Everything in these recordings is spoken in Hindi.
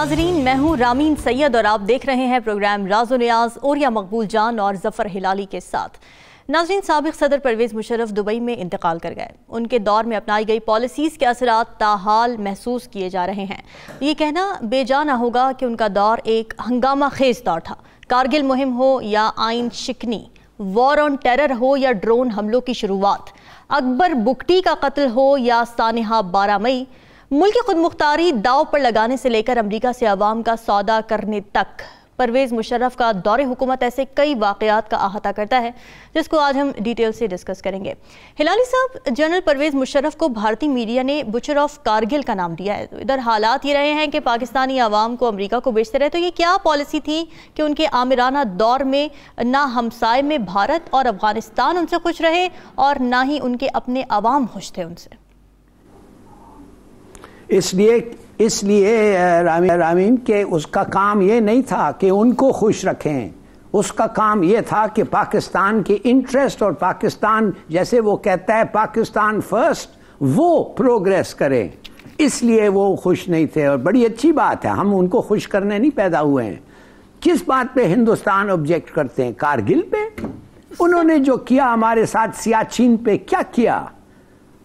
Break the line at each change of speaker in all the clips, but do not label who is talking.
नाजरीन मैं हूँ रामीन सैयद और आप देख रहे हैं प्रोग्राम राजो न्याज औरिया मकबूल जान और जफ़र हिलाली के साथ नाजरीन सबक सदर परवेज़ मुशरफ दुबई में इंतकाल कर गए उनके दौर में अपनाई गई पॉलिसीज़ के असरा ताहाल महसूस किए जा रहे हैं ये कहना बेजाना होगा कि उनका दौर एक हंगामा खेज दौर था कारगिल मुहिम हो या आइन शिकनी वॉर ऑन टेरर हो या ड्रोन हमलों की शुरुआत अकबर बुकटी का कत्ल हो या सानहा बारह मई मुल्क की खुद मुख्तारी दाव पर लगाने से लेकर अमरीका से आवाम का सौदा करने तक परवेज़ मुशर्रफ का दौरे हुकूमत ऐसे कई वाकयात का अहाता करता है जिसको आज हम डिटेल से डिस्कस करेंगे हिलाली साहब जनरल परवेज़ मुशर्रफ को भारतीय मीडिया ने बुचर ऑफ कारगिल का नाम दिया है तो इधर हालात ये रहे हैं कि पाकिस्तानी आवाम को अमरीका को बेचते रहे तो ये क्या पॉलिसी थी कि उनके आमिराना दौर में ना हमसाय में भारत और अफगानिस्तान उनसे खुश रहे और ना ही उनके अपने आवाम खुश थे उनसे
इसलिए इसलिए रामी रामीम के उसका काम ये नहीं था कि उनको खुश रखें उसका काम ये था कि पाकिस्तान के इंटरेस्ट और पाकिस्तान जैसे वो कहता है पाकिस्तान फर्स्ट वो प्रोग्रेस करें इसलिए वो खुश नहीं थे और बड़ी अच्छी बात है हम उनको खुश करने नहीं पैदा हुए हैं किस बात पे हिंदुस्तान ऑब्जेक्ट करते हैं कारगिल पे उन्होंने जो किया हमारे साथ सियाचिन पे क्या किया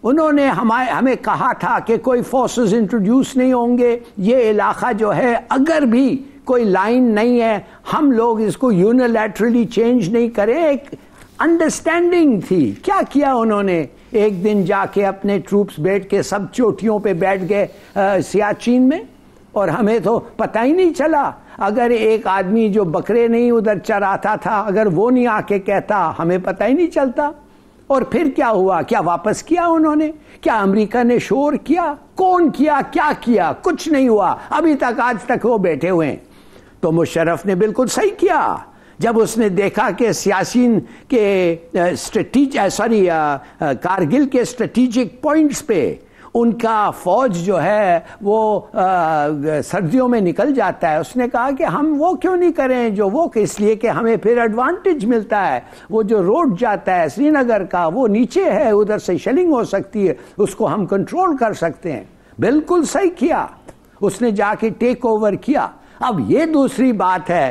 उन्होंने हमारे हमें कहा था कि कोई फोर्सेस इंट्रोड्यूस नहीं होंगे ये इलाका जो है अगर भी कोई लाइन नहीं है हम लोग इसको यूनिलैटरली चेंज नहीं करें एक अंडरस्टैंडिंग थी क्या किया उन्होंने एक दिन जाके अपने ट्रूप्स बैठ के सब चोटियों पे बैठ गए सियाचिन में और हमें तो पता ही नहीं चला अगर एक आदमी जो बकरे नहीं उधर चराता था अगर वो नहीं आके कहता हमें पता ही नहीं चलता और फिर क्या हुआ क्या वापस किया उन्होंने क्या अमेरिका ने शोर किया कौन किया क्या किया कुछ नहीं हुआ अभी तक आज तक वो बैठे हुए हैं तो मुशरफ ने बिल्कुल सही किया जब उसने देखा कि सियासी के स्ट्रेटिज सॉरी कारगिल के स्ट्रेटिजिक पॉइंट्स पे उनका फौज जो है वो आ, सर्दियों में निकल जाता है उसने कहा कि हम वो क्यों नहीं करें जो वो इसलिए कि हमें फिर एडवांटेज मिलता है वो जो रोड जाता है श्रीनगर का वो नीचे है उधर से शेलिंग हो सकती है उसको हम कंट्रोल कर सकते हैं बिल्कुल सही किया उसने जाके टेक ओवर किया अब ये दूसरी बात है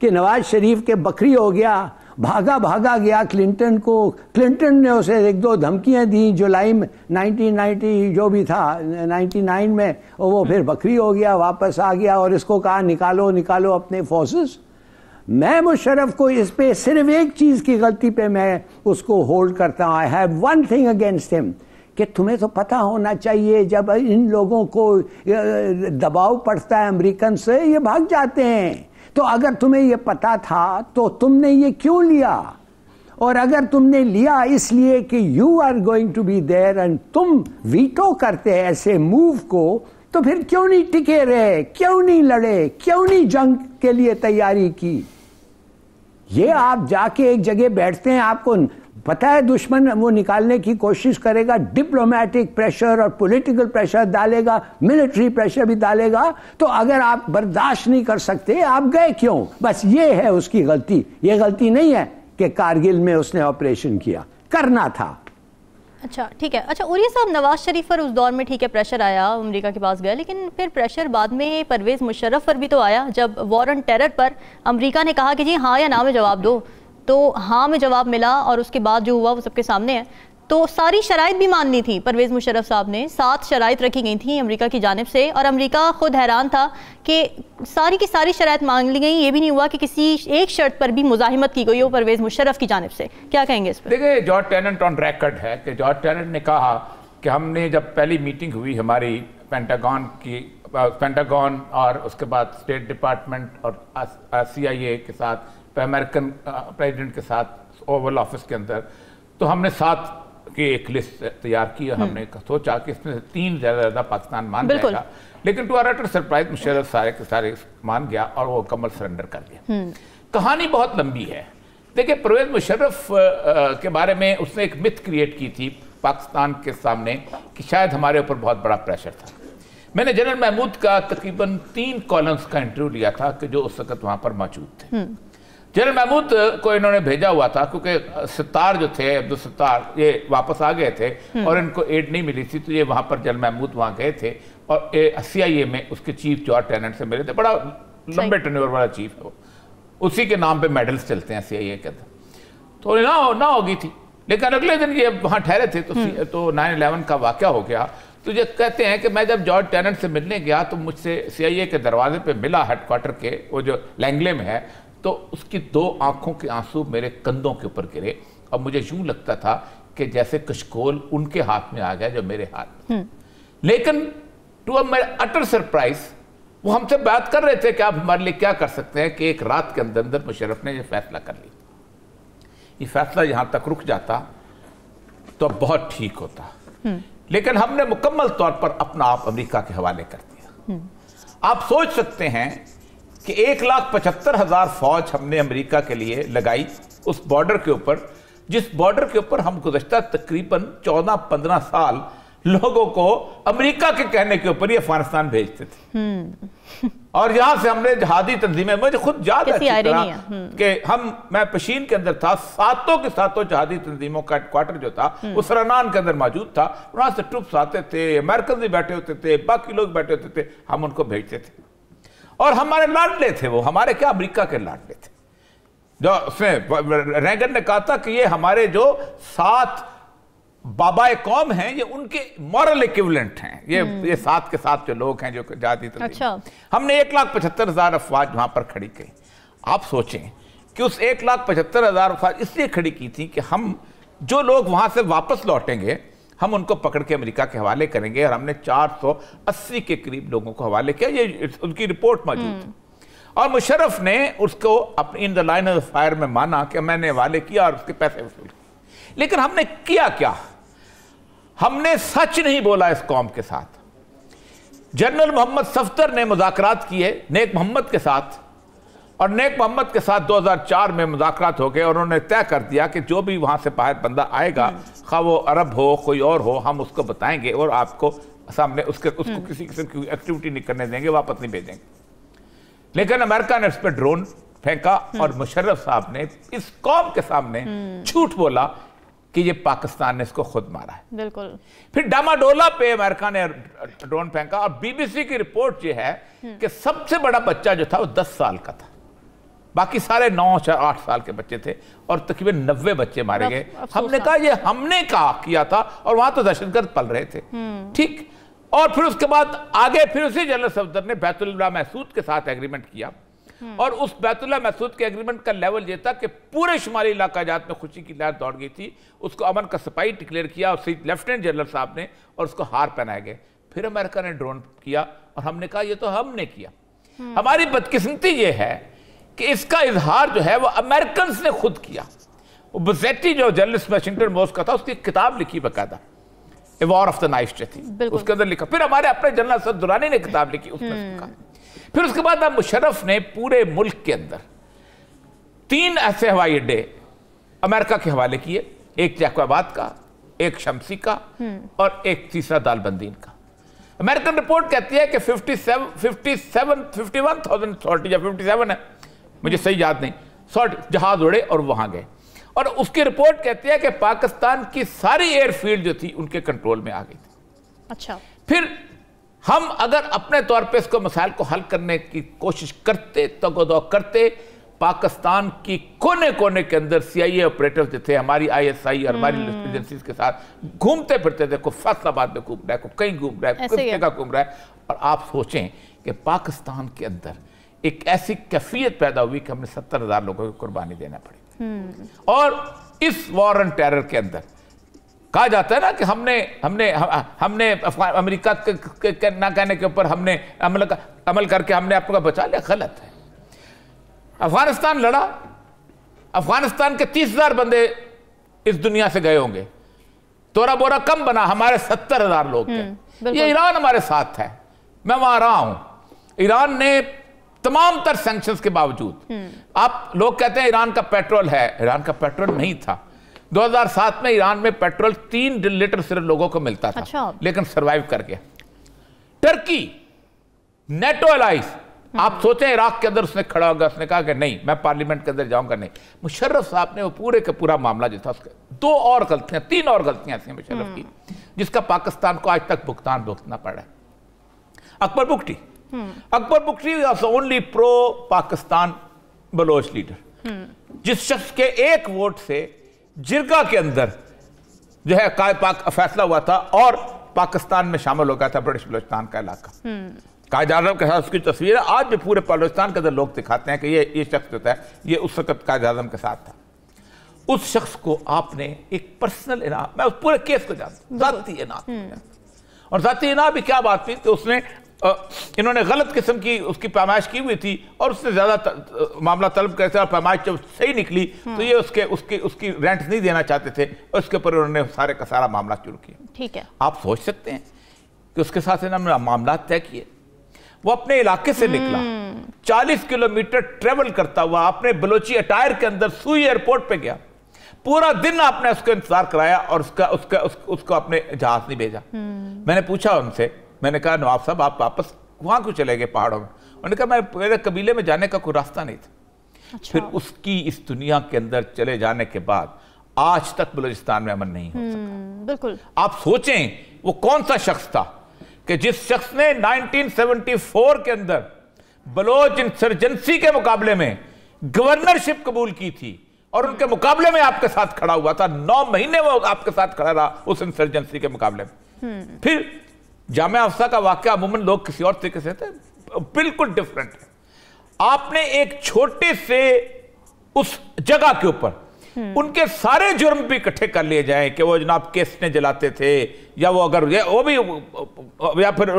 कि नवाज शरीफ के बकरी हो गया भागा भागा गया क्लिंटन को क्लिंटन ने उसे एक दो धमकियां दी जुलाई में 1990 जो भी था 99 में वो फिर बकरी हो गया वापस आ गया और इसको कहा निकालो निकालो अपने फोर्सेस मैं मुशरफ को इस पे सिर्फ एक चीज़ की गलती पे मैं उसको होल्ड करता हूँ I have one thing against him कि तुम्हें तो पता होना चाहिए जब इन लोगों को दबाव पड़ता है अमरीकन से ये भाग जाते हैं तो अगर तुम्हें यह पता था तो तुमने ये क्यों लिया और अगर तुमने लिया इसलिए कि you are going to be there and तुम वीटो करते ऐसे मूव को तो फिर क्यों नहीं टिके रहे क्यों नहीं लड़े क्यों नहीं जंग के लिए तैयारी की ये आप जाके एक जगह बैठते हैं आपको पता है दुश्मन वो निकालने की कोशिश करेगा डिप्लोमेटिक प्रेशर और पॉलिटिकल प्रेशर डालेगा मिलिट्री प्रेशर भी डालेगा तो अगर आप बर्दाश्त नहीं कर सकते आप गए क्यों बस ये है उसकी गलती ये गलती नहीं है कि कारगिल में उसने ऑपरेशन किया करना था
अच्छा ठीक है अच्छा और साहब नवाज शरीफ पर उस दौर में ठीक है प्रेशर आया अमेरिका के पास गया लेकिन फिर प्रेशर बाद में परवेज़ मुशर्रफ पर भी तो आया जब वॉर ऑन टेरर पर अमेरिका ने कहा कि जी हाँ या ना में जवाब दो तो हाँ में जवाब मिला और उसके बाद जो हुआ वो सबके सामने है तो सारी शराइ भी माननी थी परवेज़ मुशरफ साहब ने सात शराइ रखी गई थी अमेरिका की जानब से और अमेरिका ख़ुद हैरान था कि सारी की सारी शराइ मांग ली गई ये भी नहीं हुआ कि किसी एक शर्त पर भी मुजाहमत की गई हो परवेज़ मुशरफ की जानब से क्या कहेंगे इस
पर देखिए जॉर्ज टेनेंट ऑन रेकर्ड है कि जॉर्ज टेनेंट ने कहा कि हमने जब पहली मीटिंग हुई हमारी पेंटागॉन की पेंटागॉन और उसके बाद स्टेट डिपार्टमेंट और सी आई ए के साथ अमेरिकन प्रेसिडेंट के साथ ओवल ऑफिस के अंदर तो हमने सात की एक लिस्ट तैयार की और हम्म। हमने सोचा कि इसमें तीन ज़्यादा ज़्यादा पाकिस्तान मान जाएगा लेकिन टू आर सरप्राइज मुशरफ सारे के सारे मान गया और वो मुकम्मल सरेंडर कर गया हम्म। कहानी बहुत लंबी है देखिए परवेज मुशर्रफ के बारे में उसने एक मिथ क्रिएट की थी पाकिस्तान के सामने कि शायद हमारे ऊपर बहुत बड़ा प्रेशर था मैंने जनरल महमूद का तकरीबन तीन कॉलम्स का इंटरव्यू लिया था कि जो उस वक्त वहाँ पर मौजूद थे हम्म। जनरल महमूद को इन्होंने भेजा हुआ था क्योंकि सत्तार जो थे अब्दुल सत्तार ये वापस आ गए थे हम्म। और इनको एड नहीं मिली थी तो ये वहाँ पर जनरल महमूद वहाँ गए थे और सी आई ए में उसके चीफ जो टेनेंट से मिले थे बड़ा लंबे टनोर वाला चीफ है वो उसी के नाम पे मेडल्स चलते हैं सी आई ए के अंदर तो ना ना होगी थी लेकिन अगले दिन ये वहाँ ठहरे थे तो हम्म। तो नाइन इलेवन का वाक़ हो गया तो ये कहते हैं कि मैं जब जॉर्ज टेनेंट से मिलने गया तो मुझसे ए के दरवाजे पे मिला हेडकोार्टर के वो जो लैंगले में है तो उसकी दो आंखों के आंसू मेरे कंधों के ऊपर गिरे और मुझे यूं लगता था कि जैसे कशकोल उनके हाथ में आ गया जो मेरे हाथ में हम्म। लेकिन टू अ मेरे अटर सरप्राइज वो हमसे बात कर रहे थे कि आप हमारे लिए क्या कर सकते हैं कि एक रात के अंदर अंदर मुशरफ ने यह फैसला कर लिया ये फैसला यहां तक रुक जाता तो बहुत ठीक होता हम्म। लेकिन हमने मुकम्मल तौर पर अपना आप अमेरिका के हवाले कर दिया हम्म। आप सोच सकते हैं कि एक लाख पचहत्तर हजार फौज हमने अमेरिका के लिए लगाई उस बॉर्डर के ऊपर जिस बॉर्डर के ऊपर हम गुजशत तकरीबन चौदह पंद्रह साल लोगों को अमेरिका के कहने के ऊपर ही अफगानिस्तान भेजते थे
हम्म।
और यहां से हमने जहादी तंजीमें मुझे खुद याद हम्म। कि हम मैं पशीन के अंदर था सातों के सातों जहादी तंजीमों का हेडक्वार्टर जो था हम्म। वो सरानान के अंदर मौजूद था वहां से ट्रुप्स आते थे अमेरिकन भी बैठे होते थे बाकी लोग बैठे होते थे हम उनको भेजते थे और हमारे लाडले थे वो हमारे क्या अमरीका के लाडले थे जो रैगन ने कहा था कि ये हमारे जो सात बाबा कौम हैं ये उनके मॉरल इक्विवेलेंट हैं ये हम्म। ये सात के साथ जो लोग हैं जो जाति तो अच्छा। हमने एक लाख पचहत्तर हजार अफवाज वहां पर खड़ी की आप सोचें कि उस एक लाख पचहत्तर हजार अफवाज इसलिए खड़ी की थी कि हम जो लोग वहां से वापस लौटेंगे हम उनको पकड़ के अमेरिका के हवाले करेंगे और हमने 480 के करीब लोगों को हवाले किया ये उनकी रिपोर्ट मौजूद हम्म। थी और मुशरफ ने उसको अपनी in the line of fire में माना कि मैंने हवाले किया और उसके पैसे वसूल लेकिन हमने किया क्या हमने सच नहीं बोला इस कौम के साथ जनरल मोहम्मद सफ्तर ने मुजाकर किए नेक मोहम्मद के साथ और नेक मोहम्मद के साथ 2004 में मुजाकर हो गए और उन्होंने तय कर दिया कि जो भी वहाँ से बाहर बंदा आएगा हम्म। खा वो अरब हो कोई और हो हम उसको बताएंगे और आपको सामने उसके उसको हम्म। किसी किस्म की एक्टिविटी नहीं करने देंगे वापस नहीं भेजेंगे लेकिन अमेरिका ने उस पर ड्रोन फेंका हम्म। और मुशर्रफ साहब ने इस कौम के सामने झूठ बोला कि ये पाकिस्तान ने इसको खुद मारा है बिल्कुल फिर डामाडोला पे अमेरिका ने ड्रोन फेंका और बीबीसी की रिपोर्ट ये है कि सबसे बड़ा बच्चा जो था वो दस साल का था बाकी सारे नौ चार आठ साल के बच्चे थे और तकरीबन नब्बे बच्चे मारे गए हमने कहा ये हमने कहा किया था और वहां तो दहशतगर्द पल रहे थे हम्म। ठीक और फिर उसके बाद आगे फिर उसी जनरल सफदर ने बैतुल्ला महसूद के साथ एग्रीमेंट किया हम्म। और उस बैतुल्ला महसूद के एग्रीमेंट का लेवल ये था कि पूरे शुमाली इलाका जात में खुशी की लहर दौड़ गई थी उसको अमन का सफाई डिक्लेयर किया और लेफ्टिनेंट जनरल साहब ने और उसको हार पहनाए गए फिर अमेरिका ने ड्रोन किया और हमने कहा यह तो हमने किया हम्म। हमारी बदकिस्मती यह है कि इसका इजहार जो है वो अमेरिकन ने खुद किया बजैटी जो जर्नलिस्ट वाशिंगटन मोस्ट का था उसकी किताब लिखी बकायदा a war of the knife थी उसके अंदर लिखा फिर हमारे अपने जनरल असद दुरानी ने किताब लिखी उसमें लिखा हम्म। फिर उसके बाद अब मुशरफ ने पूरे मुल्क के अंदर तीन ऐसे हवाई अड्डे अमेरिका के हवाले किए एक जैकबाद का एक शमसी का हम्म। और एक तीसरा दालबंदीन का अमेरिकन रिपोर्ट कहती है कि 57 57 51 थाउजेंड अथॉरिटी या 57 है मुझे सही याद नहीं शॉर्ट जहाज उड़े और वहां गए और उसकी रिपोर्ट कहती है कि पाकिस्तान की सारी एयरफील्ड जो थी उनके कंट्रोल में आ गई थी
अच्छा फिर
हम अगर अपने तौर पे इसको मसाइल को हल करने की कोशिश करते तगोदो करते पाकिस्तान की कोने कोने के अंदर सीआईए ऑपरेटर्स जो थे हमारी आईएसआई और हमारी एजेंसीज हम्म। के साथ घूमते फिरते थे कोई फैसलाबाद में घूम रहा है कोई कहीं घूम रहा है कोई जगह घूम रहा है और आप सोचें कि पाकिस्तान के अंदर एक ऐसी कैफियत पैदा हुई कि हमने सत्तर हज़ार लोगों को कुर्बानी देना पड़ी हम्म। और इस वॉर एंड टेरर के अंदर कहा जाता है ना कि हमने हमने हम, हमने अमेरिका के ना कहने के ऊपर हमने अमल अमल करके हमने आपको बचा लिया गलत है अफगानिस्तान लड़ा अफगानिस्तान के तीस हज़ार बंदे इस दुनिया से गए होंगे तोरा बोरा कम बना हमारे सत्तर हज़ार लोग हम्म, ये ईरान हमारे साथ है मैं वहां रहा हूं ईरान ने तमाम तर सैंक्शंस के बावजूद आप लोग कहते हैं ईरान का पेट्रोल है ईरान का पेट्रोल नहीं था 2007 में ईरान में पेट्रोल तीन लीटर सिर्फ लोगों को मिलता था अच्छा। लेकिन सरवाइव कर गया टर्की नेटो एलाइस आप सोचें इराक के अंदर उसने खड़ा होगा उसने कहा कि नहीं मैं पार्लियामेंट के अंदर जाऊंगा नहीं मुशर्रफ साहब ने वो पूरे का पूरा मामला जो था दो और गलतियां तीन और गलतियां थी मुशर्रफ हम्म। की जिसका पाकिस्तान को आज तक भुगतान भुगतना पड़ा है Akbar Bugti Akbar Bugti was only pro Pakistan Baloch leader जिस शख्स के एक वोट से जिरगा के अंदर जो है काय पाक फैसला हुआ था और पाकिस्तान में शामिल हो गया था ब्रिटिश बलोचिस्तान का इलाका कायद आजम के साथ उसकी तस्वीर है आज भी पूरे पाकिस्तान के अंदर लोग दिखाते हैं कि ये ये शख्स जो था ये उस वक्त कायद आजम के साथ था उस शख्स को आपने एक पर्सनल इनाम मैं उस पूरे केस को जानता हूँ जाती इनाम और जाती इनाम भी क्या बात थी कि उसने इन्होंने गलत किस्म की उसकी पैमाइश की हुई थी और उससे ज़्यादा मामला तलब करते और पैमाइश जब सही निकली हम्म। तो ये उसके उसकी उसकी रेंट नहीं देना चाहते थे और उसके ऊपर उन्होंने सारे का सारा मामला शुरू किया ठीक है आप सोच सकते हैं कि उसके साथ इन्होंने मामला तय किए वो अपने इलाके से निकला हम्म। चालीस किलोमीटर ट्रेवल करता हुआ अपने बलोची अटायर के अंदर सुई एयरपोर्ट पर गया पूरा दिन आपने उसको इंतजार कराया और उसका उसका उसको अपने जहाज नहीं भेजा हम्म। मैंने पूछा उनसे मैंने कहा नवाब साहब आप वापस वहाँ क्यों चले गए पहाड़ों में उन्होंने कहा मैं मेरे कबीले में जाने का कोई रास्ता नहीं था अच्छा। फिर उसकी इस दुनिया के अंदर चले जाने के बाद आज तक बलोचिस्तान में अमन नहीं हो
हम्म, सका बिल्कुल
आप सोचें वो कौन सा शख्स था कि जिस शख्स ने 1974 के अंदर बलोच इंसर्जेंसी के मुकाबले में गवर्नरशिप कबूल की थी और उनके मुकाबले में आपके साथ खड़ा हुआ था नौ महीने वो आपके साथ खड़ा रहा उस इंसर्जेंसी के मुकाबले में हम्म। फिर जाम अफसा का वाक़ अमूमन लोग किसी और तरीके से तो बिल्कुल डिफरेंट है आपने एक छोटे से उस जगह के ऊपर हम्म। उनके सारे जुर्म भी इकट्ठे कर लिए जाए कि वो जनाब केस ने जलाते थे या वो अगर वो भी या फिर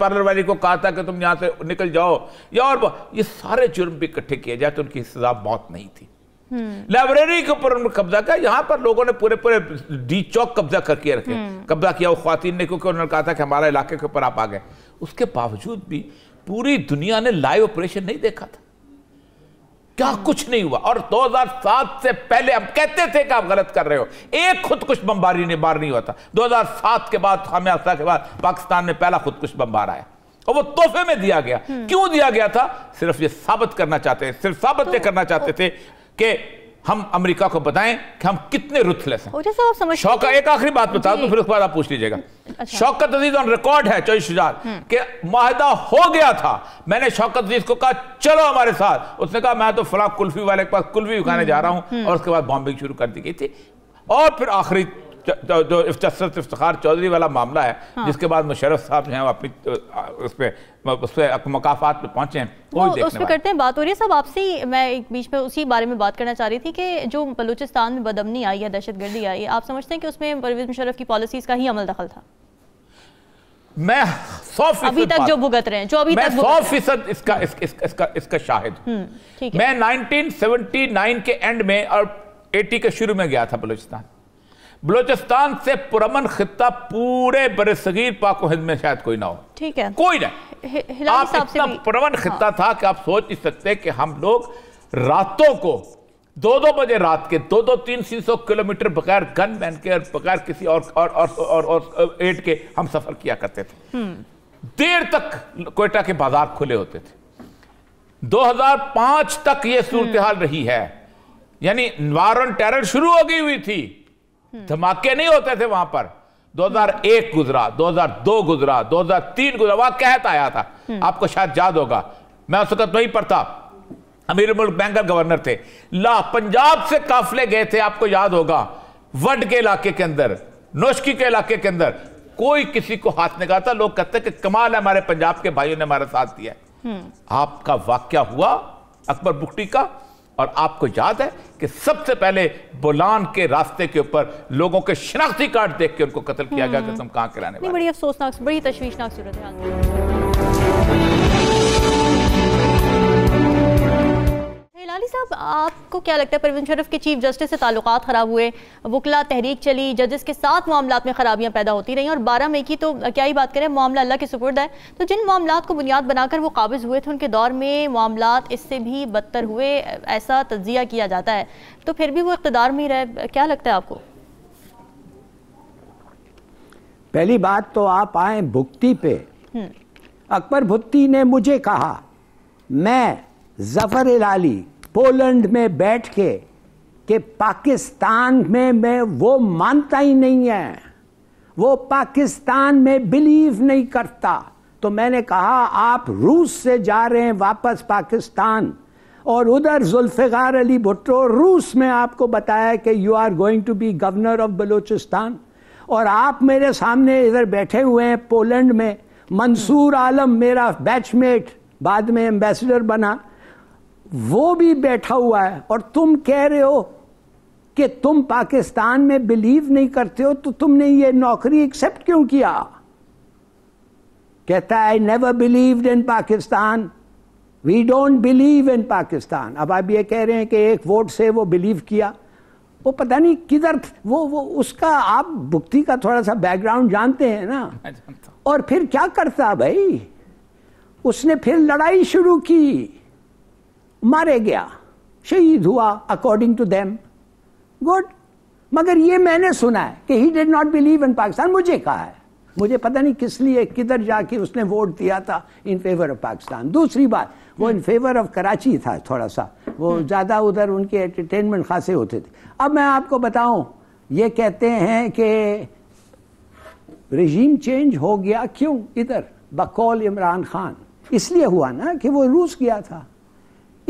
पार्लर वाली को कहा था कि तुम यहाँ से निकल जाओ या और ये सारे जुर्म भी इकट्ठे किए जाए तो उनकी सजा मौत नहीं थी लाइब्रेरी के ऊपर उन्होंने कब्जा किया यहाँ पर लोगों ने पूरे पूरे डी चौक कब्जा करके रखे हम्म। कब्जा किया वो खातन ने क्योंकि उन्होंने कहा था कि हमारे इलाके के ऊपर आप आ गए उसके बावजूद भी पूरी दुनिया ने लाइव ऑपरेशन नहीं देखा था क्या कुछ नहीं हुआ और 2007 से पहले हम कहते थे कि आप गलत कर रहे हो एक खुदकुश बमबारी ने बार नहीं हुआ था 2007 के बाद हमें आशा के बाद पाकिस्तान में पहला खुदकुश बमबार आया और वो तोहफे में दिया गया हम्म। क्यों दिया गया था सिर्फ ये साबित करना चाहते थे सिर्फ साबित तो, करना चाहते तो थे कि हम अमेरिका को बताएं कि हम कितने रुथलेस
हैं शौक का एक आखिरी बात बता दू तो फिर
उसके बाद आप पूछ लीजिएगा अच्छा। शौकत अजीज ऑन रिकॉर्ड है चौबीस हजार हम्म। के माहिदा हो गया था मैंने शौकत अजीज को कहा चलो हमारे साथ उसने कहा मैं तो फला कुल्फी वाले के पास कुल्फी उगाने हम्म। जा रहा हूं हम्म। और उसके बाद बॉम्बिंग शुरू कर दी गई थी और फिर आखिरी जो, तो, जस्टिस तो इफ्तार चौधरी वाला मामला है हाँ। जिसके बाद मुशरफ साहब जो हैं अपनी उस पर उस पर मकाफात पर पहुँचे हैं उस पर करते
हैं बात हो रही है साहब आपसे ही मैं एक बीच में उसी बारे में बात करना चाह रही थी कि जो बलूचिस्तान में बदमनी आई है दहशत गर्दी आई है आप समझते हैं कि उसमें परवेज मुशरफ की पॉलिसीज़ का ही अमल दखल था
मैं सौ फीसद तक जो
भुगत रहे हैं जो अभी मैं सौ
फीसद इसका इस, इस, इसका इसका शाहिद हम्म, मैं 1979 के एंड में और 80 के शुरू में गया था बलोचिस्तान बलोचिस्तान से पुरमन खत्ता पूरे बरसगीर पाको हिंद में शायद कोई ना हो
ठीक है कोई ना आप इतना
पुरमन खत्ता हाँ। था कि आप सोच नहीं सकते कि हम लोग रातों को दो दो बजे रात के दो दो तीन तीन सौ किलोमीटर बगैर गन मैन के और बगैर किसी और और और, और, और एड के हम सफर किया करते थे
हम्म।
देर तक कोयटा के बाजार खुले होते थे 2005 तक यह सूरत हाल रही है यानी वार ऑन टेरर शुरू हो गई हुई थी हम्म। धमाके नहीं होते थे वहां पर 2001 गुजरा 2002 गुजरा 2003 गुजरा वहां कहत आया था हम्म। आपको शायद याद होगा मैं उस वक्त वहीं पर था अमीर मुल्क बैंकर गवर्नर थे ला पंजाब से काफले गए थे आपको याद होगा वड के इलाके के अंदर नोशकी के इलाके के अंदर कोई किसी को हाथ नहीं करता लोग कहते कि कमाल है हमारे पंजाब के भाइयों ने हमारा साथ दिया हम्म। आपका वाक्य हुआ अकबर बुक्टी का और आपको याद है कि सबसे पहले बुलान के रास्ते के ऊपर लोगों के शिनाख्ती कार्ड देख के उनको कत्ल किया गया कसम हम्म। कहाँ खिलाने
बड़ी अफसोसनाक बड़ी तशवीशनाक सूरत है आपको क्या लगता है परवीन शरीफ के चीफ जस्टिस से ताल्लुक ख़राब हुए वकला तहरीक चली जजेस के साथ मामला में खराबियां पैदा होती रहीं और बारह मई की तो क्या ही बात करें मामला अल्लाह के सुपुर्द है तो जिन मामला को बुनियाद बनाकर वो काबिज़ हुए थे उनके दौर में मामला इससे भी बदतर हुए ऐसा तजिया किया जाता है तो फिर भी वो इकतदार में ही रहे क्या लगता है आपको
पहली बात तो आप आए भुक्ति पे हम्म। अकबर भुक्ति ने मुझे कहा मैं जफर लाली पोलैंड में बैठ के कि पाकिस्तान में मैं वो मानता ही नहीं है वो पाकिस्तान में बिलीव नहीं करता तो मैंने कहा आप रूस से जा रहे हैं वापस पाकिस्तान और उधर जुल्फ़ार अली भुट्टो रूस में आपको बताया कि you are going to be governor of Balochistan और आप मेरे सामने इधर बैठे हुए हैं पोलैंड में मंसूर आलम मेरा बैचमेट बाद में एम्बेसडर बना वो भी बैठा हुआ है और तुम कह रहे हो कि तुम पाकिस्तान में बिलीव नहीं करते हो तो तुमने ये नौकरी एक्सेप्ट क्यों किया कहता है I never believe in Pakistan we don't believe in Pakistan अब आप ये कह रहे हैं कि एक वोट से वो बिलीव किया वो पता नहीं किधर वो वो उसका आप भुक्ति का थोड़ा सा बैकग्राउंड जानते हैं ना और फिर क्या करता भाई उसने फिर लड़ाई शुरू की मारे गया शहीद हुआ अकॉर्डिंग टू देम गुड मगर ये मैंने सुना है कि he did not believe in Pakistan मुझे कहा है मुझे पता नहीं किस लिए किधर जाके उसने वोट दिया था इन फेवर ऑफ पाकिस्तान दूसरी बात वो इन फेवर ऑफ कराची था थोड़ा सा वो हम्म। ज़्यादा उधर उनके एंटरटेनमेंट खासे होते थे अब मैं आपको बताऊं ये कहते हैं कि रजीम चेंज हो गया क्यों इधर बकौल इमरान खान इसलिए हुआ ना कि वो रूस गया था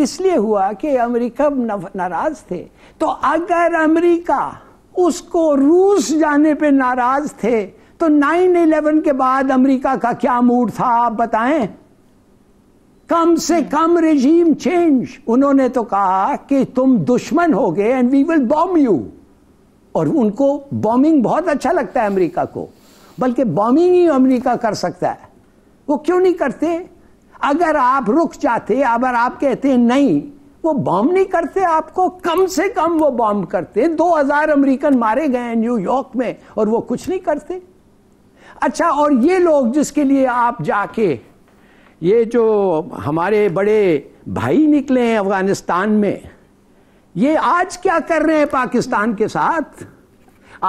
इसलिए हुआ कि अमेरिका नाराज थे तो अगर अमेरिका उसको रूस जाने पे नाराज थे तो 9/11 के बाद अमेरिका का क्या मूड था आप बताएं कम से कम रेजीम चेंज उन्होंने तो कहा कि तुम दुश्मन हो गए and we will bomb you और उनको बॉम्बिंग बहुत अच्छा लगता है अमेरिका को बल्कि बॉम्बिंग ही अमेरिका कर सकता है वो क्यों नहीं करते अगर आप रुक जाते अगर आप कहते नहीं वो बॉम्ब नहीं करते आपको कम से कम वो बॉम्ब करते 2000 अमेरिकन मारे गए हैं न्यूयॉर्क में और वो कुछ नहीं करते अच्छा और ये लोग जिसके लिए आप जाके ये जो हमारे बड़े भाई निकले हैं अफगानिस्तान में ये आज क्या कर रहे हैं पाकिस्तान के साथ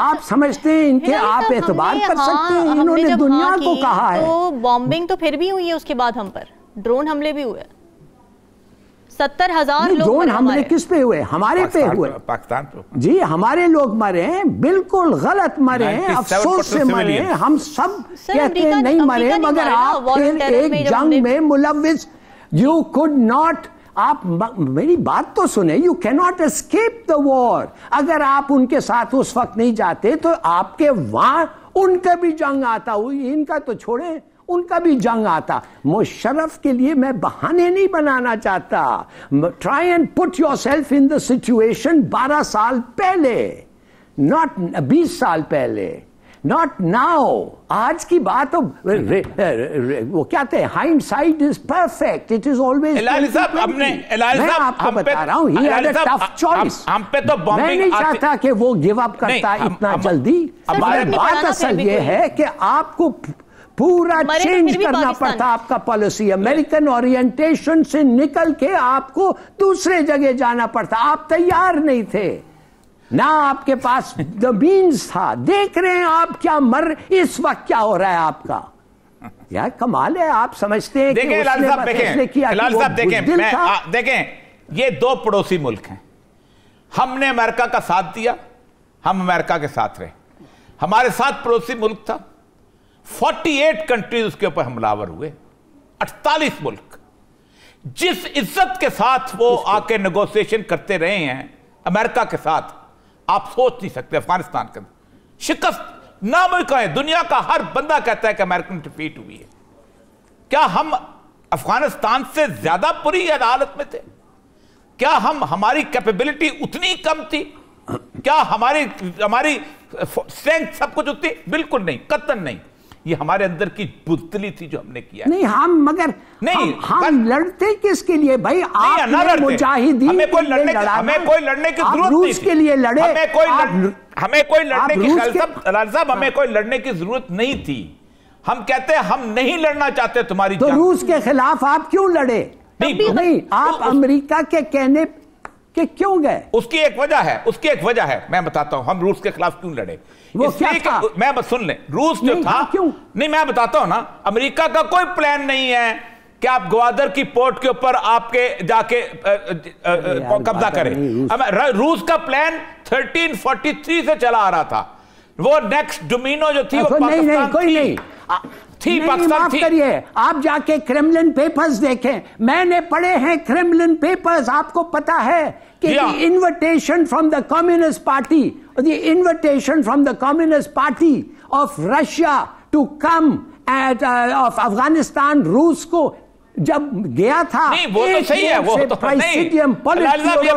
आप समझते हैं इनके आप एतबार कर हाँ, सकते हैं इन्होंने दुनिया हाँ को कहा है तो
बॉम्बिंग तो फिर भी हुई है उसके बाद हम पर ड्रोन हमले भी हुए सत्तर हजार ड्रोन हमले किस
पे हुए हमारे पे हुए पाकिस्तान जी हमारे लोग मरे हैं बिल्कुल गलत मरे हैं अफसोस से मरे हैं हम सब कहते हैं नहीं मरे मगर आप एक जंग में मुलविस यू कुड नॉट आप मेरी बात तो सुने you cannot escape the war अगर आप उनके साथ उस वक्त नहीं जाते तो आपके वहां उनका भी जंग आता हुई इनका तो छोड़े उनका भी जंग आता मुशरफ के लिए मैं बहाने नहीं बनाना चाहता try and put yourself in the situation बारह साल पहले नॉट बीस साल पहले नॉट नाउ आज की बात तो वो क्या थे hindsight is perfect it is always अपने आपको बता रहा हूँ
हम पे तो मैं नहीं चाहता
कि वो गिव अप करता इतना जल्दी बात असल ये है कि आपको पूरा चेंज तो करना पड़ता आपका पॉलिसी अमेरिकन ओरिएंटेशन से निकल के आपको दूसरे जगह जाना पड़ता आप तैयार नहीं थे ना आपके पास द मीन्स था देख रहे हैं आप क्या मर इस वक्त क्या हो रहा है आपका यार कमाल है आप समझते हैं देखें लाल साहब देखें लाल साहब देखें मैं
देखें ये दो पड़ोसी मुल्क हैं हमने अमेरिका का साथ दिया हम अमेरिका के साथ रहे हमारे साथ पड़ोसी मुल्क था 48 कंट्रीज उसके ऊपर हमलावर हुए 48 मुल्क जिस इज्जत के साथ वो आके नेगोशिएशन करते रहे हैं अमेरिका के साथ आप सोच नहीं सकते अफगानिस्तान के शिकस्त नामुमकिन है दुनिया का हर बंदा कहता है कि अमेरिकन डिफीट हुई है क्या हम अफगानिस्तान से ज्यादा बुरी अदालत में थे क्या हम हमारी कैपेबिलिटी उतनी कम थी क्या हमारी हमारी स्ट्रेंथ सब कुछ उतनी बिल्कुल नहीं कतन नहीं ये हमारे अंदर की पुतली थी जो हमने किया नहीं हम
मगर नहीं हम, हम लड़ते किसके लिए भाई आप मुजाहिदीन हमें कोई लड़ने हमें कोई लड़ने की जरूरत नहीं थी के लिए लड़े हमें कोई
हमें कोई लड़ने की लाल साहब हमें हाँ। कोई लड़ने की जरूरत नहीं थी हम कहते हैं हम नहीं लड़ना चाहते तुम्हारी तो रूस के
खिलाफ आप
क्यों लड़े नहीं, नहीं
आप तो अमेरिका के कहने के क्यों गए
उसकी एक वजह है उसकी एक वजह है मैं बताता हूं हम रूस के खिलाफ क्यों लड़े वो क्या था? मैं बस सुन ले रूस जो था हाँ, क्यों नहीं मैं बताता हूं ना अमेरिका का कोई प्लान नहीं है कि आप ग्वादर की पोर्ट के ऊपर आपके जाके कब्जा करें रूस का प्लान 1343 से चला आ रहा था वो नेक्स्ट डोमिनो जो थी वो अच्छा, नहीं, नहीं, कोई
नहीं थी बक्सर थी करिए आप जाके क्रेमलिन पेपर्स देखें मैंने पढ़े हैं क्रेमलिन पेपर्स आपको पता है कि invitation from the communist party the invitation from the communist party of Russia to come at of Afghanistan रूस को जब गया था नहीं वो तो सही है वो तो नहीं ये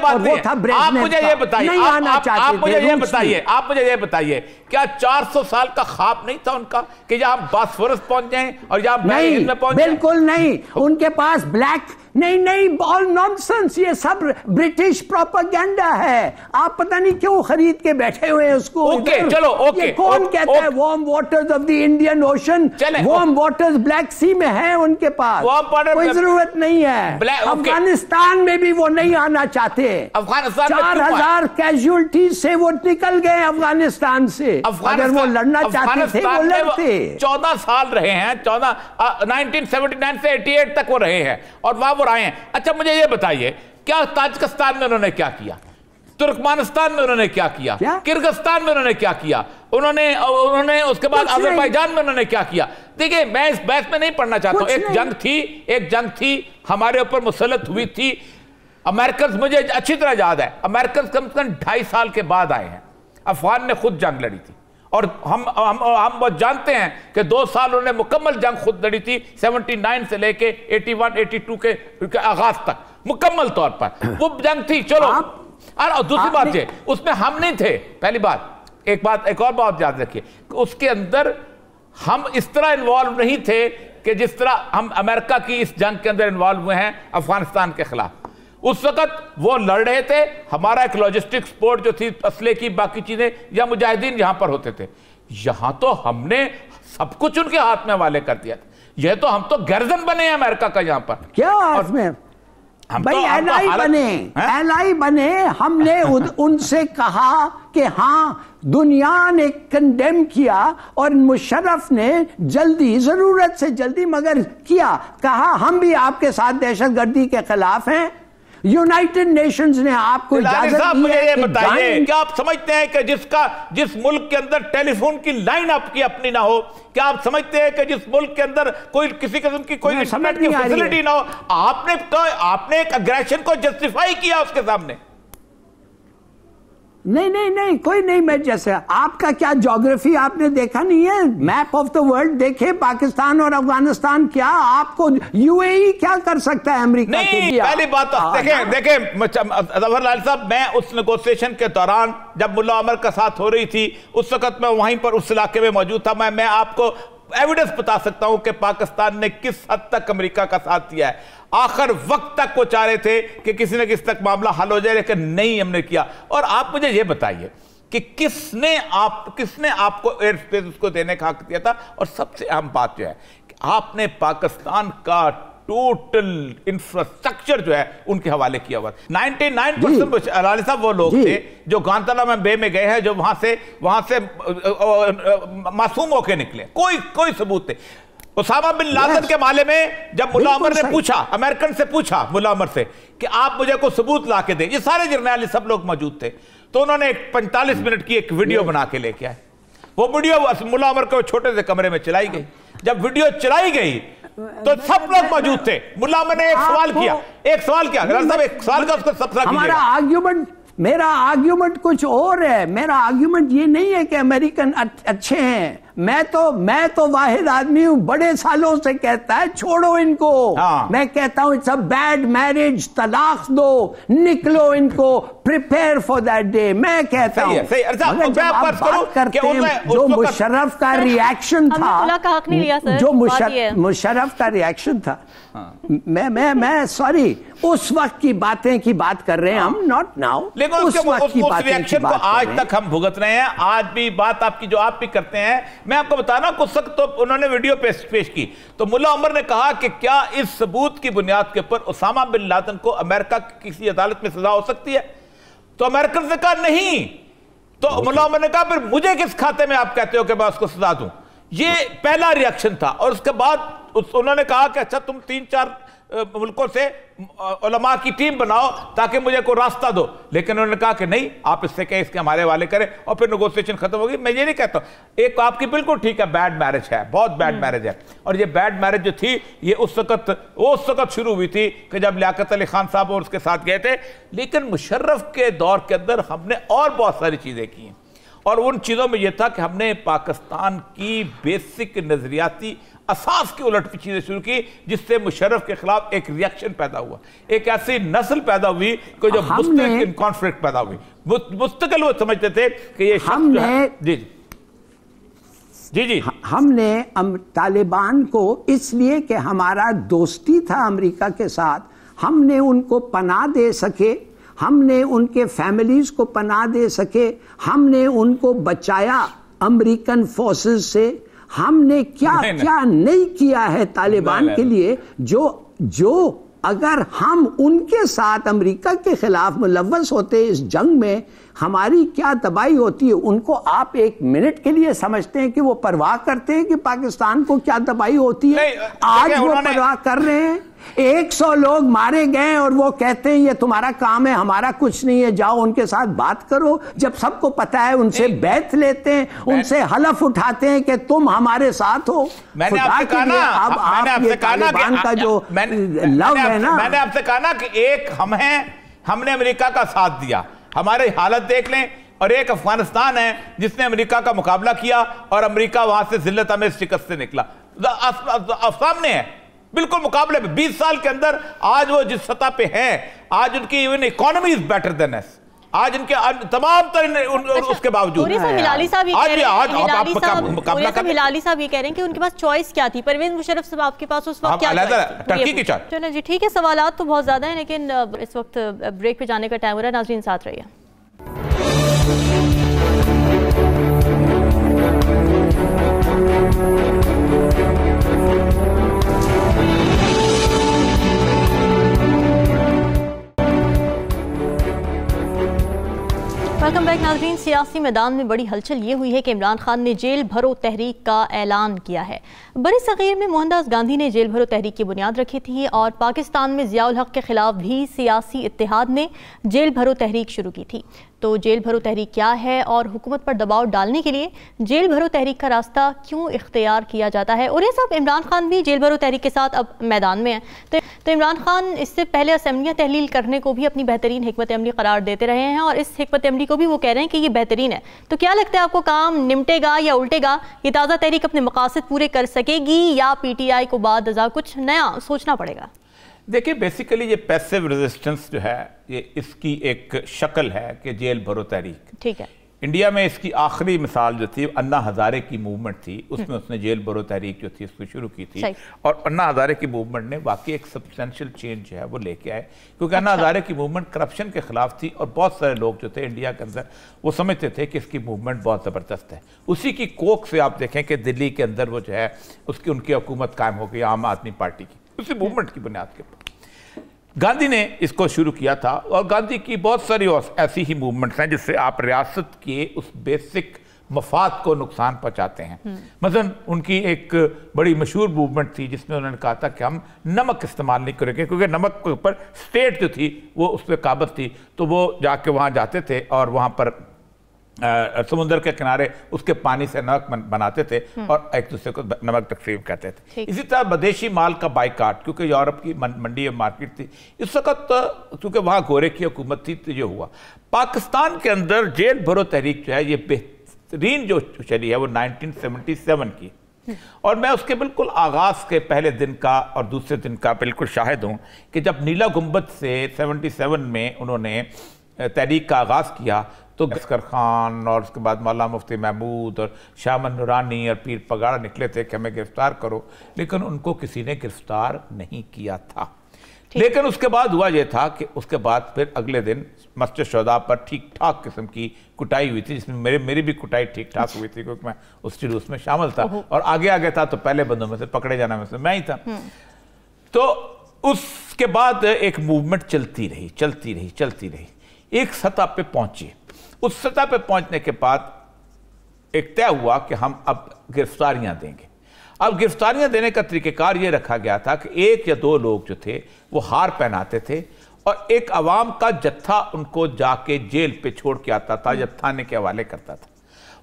बात आप मुझे ये बताइए आप मुझे ये बताइए
आप मुझे ये बताइए क्या 400 साल का खाप नहीं था उनका कि या हम पहुंच जाए और या नहीं बिल्कुल
नहीं उनके पास ब्लैक नहीं नहीं ऑल नॉनसेंस ये सब ब्रिटिश प्रोपागेंडा है आप पता नहीं क्यों खरीद के बैठे हुए हैं उसको ओके okay, चलो ओके okay, कौन okay, कहता है warm waters of the Indian ocean warm waters black sea में है उनके पास कोई जरूरत नहीं है अफगानिस्तान में भी वो नहीं आना चाहते अफगानिस्तान चार हजार कैजुअलिटी से वो निकल गए अफगानिस्तान से अगर वो
लड़ना चाहते थे वो लड़ते चौदह साल रहे हैं चौदह नाइनटीन सेवेंटी नाइन से एटी एट तक वो रहे हैं और वहां वो आए हैं अच्छा मुझे ये बताइए क्या ताजिकिस्तान में उन्होंने क्या किया तुर्कमानिस्तान में उन्होंने क्या किया किर्गिस्तान में उन्होंने क्या किया उन्होंने उन्होंने उसके बाद अजरबैजान में उन्होंने क्या किया देखिए मैं इस बहस में नहीं पढ़ना चाहता हूं एक जंग थी एक जंग थी हमारे ऊपर मुसलत हुई थी अमेरिकन मुझे अच्छी तरह याद है अमेरिकन कम से कम ढाई साल के बाद आए हैं अफगान ने खुद जंग लड़ी थी और हम हम हम बहुत जानते हैं कि दो साल उन्होंने मुकम्मल जंग खुद लड़ी थी 79 से लेके 81 82 के, के आगाज तक मुकम्मल तौर पर वो जंग थी चलो और दूसरी बात ये उसमें हम नहीं थे पहली बात एक बात एक और बात याद रखिए उसके अंदर हम इस तरह इन्वॉल्व नहीं थे कि जिस तरह हम अमेरिका की इस जंग के अंदर इन्वॉल्व हुए हैं अफगानिस्तान के खिलाफ उस वक्त वो लड़ रहे थे हमारा एक लॉजिस्टिक स्पोर्ट जो थी असले की बाकी चीज़ें या मुजाहिदीन यहां पर होते थे यहां तो हमने सब कुछ उनके हाथ में वाले कर दिया यह तो हम तो गर्जन बने हैं अमेरिका का यहां पर
क्या और में?
हम भाई तो एल एलआई तो बने
एल आई बने हमने उनसे कहा कि हाँ दुनिया ने कंडेम किया और मुशरफ ने जल्दी जरूरत से जल्दी मगर किया कहा हम भी आपके साथ दहशत गर्दी के खिलाफ हैं यूनाइटेड नेशंस ने आपको मुझे ये बताइए क्या
आप समझते हैं कि जिसका जिस मुल्क के अंदर टेलीफोन की लाइन आपकी अपनी ना हो क्या आप समझते हैं कि जिस मुल्क के अंदर कोई किसी किस्म की कोई की फैसिलिटी ना हो आपने तो, आपने एक अग्रेशन को जस्टिफाई किया उसके सामने
नहीं नहीं नहीं कोई नहीं मैं जैसे आपका क्या जोग्राफी आपने देखा नहीं है मैप ऑफ द वर्ल्ड देखे पाकिस्तान और अफगानिस्तान क्या आपको
यूएई e क्या कर सकता है अमेरिका के लिए पहली बात तो हाँ, देखें हाँ। देखे जवाहरलाल साहब मैं उस नेगोशिएशन के दौरान जब मुल्ला अमर का साथ हो रही थी उस वक्त मैं वहीं पर उस इलाके में मौजूद था मैं मैं आपको एविडेंस बता सकता हूं कि पाकिस्तान ने किस हद तक अमेरिका का साथ दिया है आखिर वक्त तक वो चाह रहे थे कि किसी न किस तक मामला हल हो जाए लेकिन नहीं हमने किया और आप मुझे ये बताइए कि किसने आप किसने आपको एयर स्पेस उसको देने का हक दिया था और सबसे अहम बात जो है कि आपने पाकिस्तान का टोटल इंफ्रास्ट्रक्चर जो है उनके हवाले किया हुआ 99 परसेंट अलाली साहब वो लोग थे जो गांतला में बे में गए हैं जो वहां से वहां से मासूम होके निकले कोई कोई सबूत थे उसामा बिन लादन के माले में जब मुला अमर ने पूछा अमेरिकन से पूछा मुला अमर से कि आप मुझे को सबूत ला के दें ये सारे जर्नैली सब लोग मौजूद थे तो उन्होंने एक पैंतालीस मिनट की एक वीडियो बना के लेके आए वो वीडियो मुला अमर को छोटे से कमरे में चलाई गई जब वीडियो चलाई गई तो, तो सब लोग मौजूद थे मुल्ला मैंने एक सवाल किया एक सवाल किया साहब एक सवाल का उसको सब हमारा
आर्ग्यूमेंट मेरा आर्ग्यूमेंट कुछ और है मेरा आर्ग्यूमेंट ये नहीं है कि अमेरिकन अच्छे हैं मैं तो मैं तो वाहिद आदमी हूँ बड़े सालों से कहता है छोड़ो इनको हाँ। मैं कहता हूँ इट्स अ बैड मैरिज तलाक दो निकलो इनको प्रिपेयर फॉर दैट डे मैं कहता हूँ जो मुशर्रफ का रिएक्शन था जो मुशर्रफ का रिएक्शन था हाँ। मैं मैं मैं सॉरी उस वक्त की बातें की बात कर रहे हैं हम नॉट
हाँ। नाउ लेकिन उस वक्त की बातें आज तक हम भुगत रहे हैं आज भी बात आपकी जो आप भी करते हैं मैं आपको बता रहा कुछ सख्त तो उन्होंने वीडियो पेश पेश की तो मुला उमर ने कहा कि क्या इस सबूत की बुनियाद के ऊपर उसामा बिन लादन को अमेरिका की किसी अदालत में सजा हो सकती है तो अमेरिकन से कहा नहीं तो मुला उमर ने कहा फिर मुझे किस खाते में आप कहते हो कि मैं उसको सजा दूं ये पहला रिएक्शन था और उसके बाद उस, उन्होंने कहा कि अच्छा तुम तीन चार मुल्कों से उलमा की टीम बनाओ ताकि मुझे कोई रास्ता दो लेकिन उन्होंने कहा कि नहीं आप इससे कहें इसके हमारे वाले करें और फिर निगोसिएशन खत्म होगी मैं ये नहीं कहता एक आपकी बिल्कुल ठीक है बैड मैरिज है बहुत बैड मैरिज हम्म। है और ये बैड मैरिज जो थी ये उस वक्त वो उस वक्त शुरू हुई थी कि जब लियाकत अली खान साहब और उसके साथ गए थे लेकिन मुशर्रफ के दौर के अंदर हमने और बहुत सारी चीज़ें की हैं और उन चीज़ों में यह था कि हमने पाकिस्तान की बेसिक नज़रियाती असास की उलट चीज़ें शुरू की जिससे मुशरफ के खिलाफ एक रिएक्शन पैदा हुआ एक ऐसी नस्ल पैदा हुई कि जो मुस्तकिल कॉन्फ्लिक्ट पैदा हुई मुस्तकिल वो समझते थे कि ये हमने जी जी जी
हमने तालिबान को इसलिए कि हमारा दोस्ती था अमेरिका के साथ हमने उनको पना दे सके हमने उनके फैमिलीज़ को पना दे सके हमने उनको बचाया अमेरिकन फोर्सेस से हमने क्या नहीं, क्या नहीं, नहीं किया है तालिबान के लिए जो जो अगर हम उनके साथ अमेरिका के खिलाफ मुलवस होते इस जंग में हमारी क्या तबाही होती है उनको आप एक मिनट के लिए समझते हैं कि वो परवाह करते हैं कि पाकिस्तान को क्या तबाही होती है आज वो परवाह कर रहे हैं एक सौ लोग मारे गए और वो कहते हैं ये तुम्हारा काम है हमारा कुछ नहीं है जाओ उनके साथ बात करो जब सबको पता है उनसे बैठ लेते हैं उनसे हलफ उठाते हैं कि तुम हमारे साथ हो मैंने आपसे कहा अब आप ये तालिबान का जो
लव है ना मैंने आपसे कहा ना कि एक हम हैं हमने अमेरिका का साथ दिया हमारी हालत देख लें और एक अफगानिस्तान है जिसने अमेरिका का मुकाबला किया और अमेरिका वहां से जिल्लत हमें शिकस्त से निकला सामने है बिल्कुल मुकाबले में 20 साल के अंदर आज वो जिस सतह पे हैं आज उनकी even economy is better than as आज इनके तमाम अच्छा, उसके बावजूद हाँ, हिलाली साहब
ये कह रहे हैं कि उनके पास चॉइस क्या थी परवेज मुशरफ साहब आपके पास उस वक्त हाँ, क्या चलो जी ठीक है सवाल तो बहुत ज्यादा है लेकिन इस वक्त ब्रेक पे जाने का टाइम हो रहा है नाजरीन साथ रहिए Thank वेलकम बैक नाजरीन सियासी मैदान में बड़ी हलचल ये हुई है कि इमरान खान ने जेल भरो तहरीक का ऐलान किया है बड़े सगीर में मोहनदास गांधी ने जेल भरो तहरीक की बुनियाद रखी थी और पाकिस्तान में जियाउल हक के खिलाफ भी सियासी इतिहाद ने जेल भरो तहरीक शुरू की थी तो जेल भरो तहरीक क्या है और हुकूमत पर दबाव डालने के लिए जेल भरो तहरीक का रास्ता क्यों इख्तियार किया जाता है और ये सब इमरान खान भी जेल भरो तहरीक के साथ अब मैदान में है तो, तो इमरान खान इससे पहले असम्बलियाँ तहलील करने को भी अपनी बेहतरीन हमत अमली करार देते रहे हैं और इस हमत अमली को भी वो कह रहे हैं कि ये बेहतरीन है तो क्या लगता है आपको काम निमटेगा या उल्टेगा ये ताज़ा तहरीक अपने मकासद पूरे कर सकेगी या पी टी आई को बाद कुछ नया सोचना पड़ेगा
देखिए बेसिकली ये पैसिव रेजिस्टेंस जो है ये इसकी एक शक्ल है कि जेल भरो तहरीक ठीक है इंडिया में इसकी आखिरी मिसाल जो थी अन्ना हज़ारे की मूवमेंट थी हम्म। उसमें उसने जेल भरो तहरीक जो थी उसको शुरू की थी और अन्ना हज़ारे की मूवमेंट ने वाकई एक सब्सटेंशियल चेंज जो है वो लेके आए क्योंकि अन्ना अच्छा। हज़ारे की मूवमेंट करप्शन के खिलाफ थी और बहुत सारे लोग जो थे इंडिया के अंदर वो समझते थे कि इसकी मूवमेंट बहुत ज़बरदस्त है उसी की कोख से आप देखें कि दिल्ली के अंदर वो जो है उसकी उनकी हुकूमत कायम हो गई आम आदमी पार्टी की उसी मूवमेंट हम्म। की बुनियाद के ऊपर गांधी ने इसको शुरू किया था और गांधी की बहुत सारी और ऐसी ही मूवमेंट्स हैं जिससे आप रियासत के उस बेसिक मफाद को नुकसान पहुंचाते हैं मसलन हम्म। उनकी एक बड़ी मशहूर मूवमेंट थी जिसमें उन्होंने कहा था कि हम नमक इस्तेमाल नहीं करेंगे क्योंकि नमक के ऊपर स्टेट जो थी वो उस पर काबज थी तो वो जाके वहाँ जाते थे और वहाँ पर समुद्र के किनारे उसके पानी से नमक बनाते थे हम्म। और एक दूसरे को नमक तकसीम कहते थे इसी तरह विदेशी माल का बाइकाट क्योंकि यूरोप की मंडी मार्केट थी इस वक्त क्योंकि वहाँ गोरे की हुकूमत थी तो ये हुआ पाकिस्तान के अंदर जेल भरो तहरीक जो है ये बेहतरीन जो चली है वो नाइनटीन की हम्म। और मैं उसके बिल्कुल आगाज़ के पहले दिन का और दूसरे दिन का बिल्कुल शाहिद हूँ कि जब नीला गुम्बद से सेवनटी में उन्होंने तहरीक का आगाज़ किया तो गस्कर खान और उसके बाद मौला मुफ्ती महमूद और शामन नुरानी और पीर पगाड़ा निकले थे कि हमें गिरफ्तार करो लेकिन उनको किसी ने गिरफ्तार नहीं किया था लेकिन उसके बाद हुआ यह था कि उसके बाद फिर अगले दिन मस्जिद शौदा पर ठीक ठाक किस्म की कुटाई हुई थी जिसमें मेरे मेरी भी कुटाई ठीक ठाक हुई थी क्योंकि मैं उस जुलूस में शामिल था और आगे आगे था तो पहले बंदों में से पकड़े जाने में से मैं ही था हम्म। तो उसके बाद एक मूवमेंट चलती रही चलती रही चलती रही एक सतह पे पहुंची उस सतह पे पहुंचने के बाद एक तय हुआ कि हम अब गिरफ्तारियां देंगे अब गिरफ्तारियां देने का तरीक़ेकार ये रखा गया था कि एक या दो लोग जो थे वो हार पहनाते थे और एक आवाम का जत्था उनको जाके जेल पे छोड़ के आता था या थाने के हवाले करता था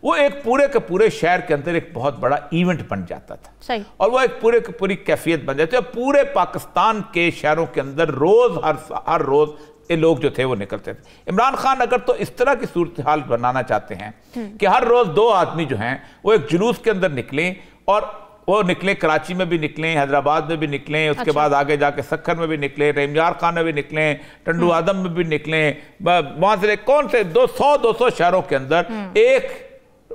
वो एक पूरे के पूरे शहर के अंदर एक बहुत बड़ा इवेंट बन जाता था सही। और वो एक पूरे की पूरी कैफियत बन जाती है पूरे पाकिस्तान के शहरों के अंदर रोज हर हर रोज ये लोग जो थे वो निकलते थे इमरान खान अगर तो इस तरह की सूरत हाल बनाना चाहते हैं कि हर रोज़ दो आदमी जो हैं वो एक जुलूस के अंदर निकलें और वो निकलें कराची में भी निकलें हैदराबाद में भी निकलें उसके अच्छा। बाद आगे जाके सखर में भी निकलें रेमजार खान में भी निकलें टंडू हम्म। आदम में भी निकलें वहां से कौन से दो सौ दो सौ शहरों के अंदर हम्म। एक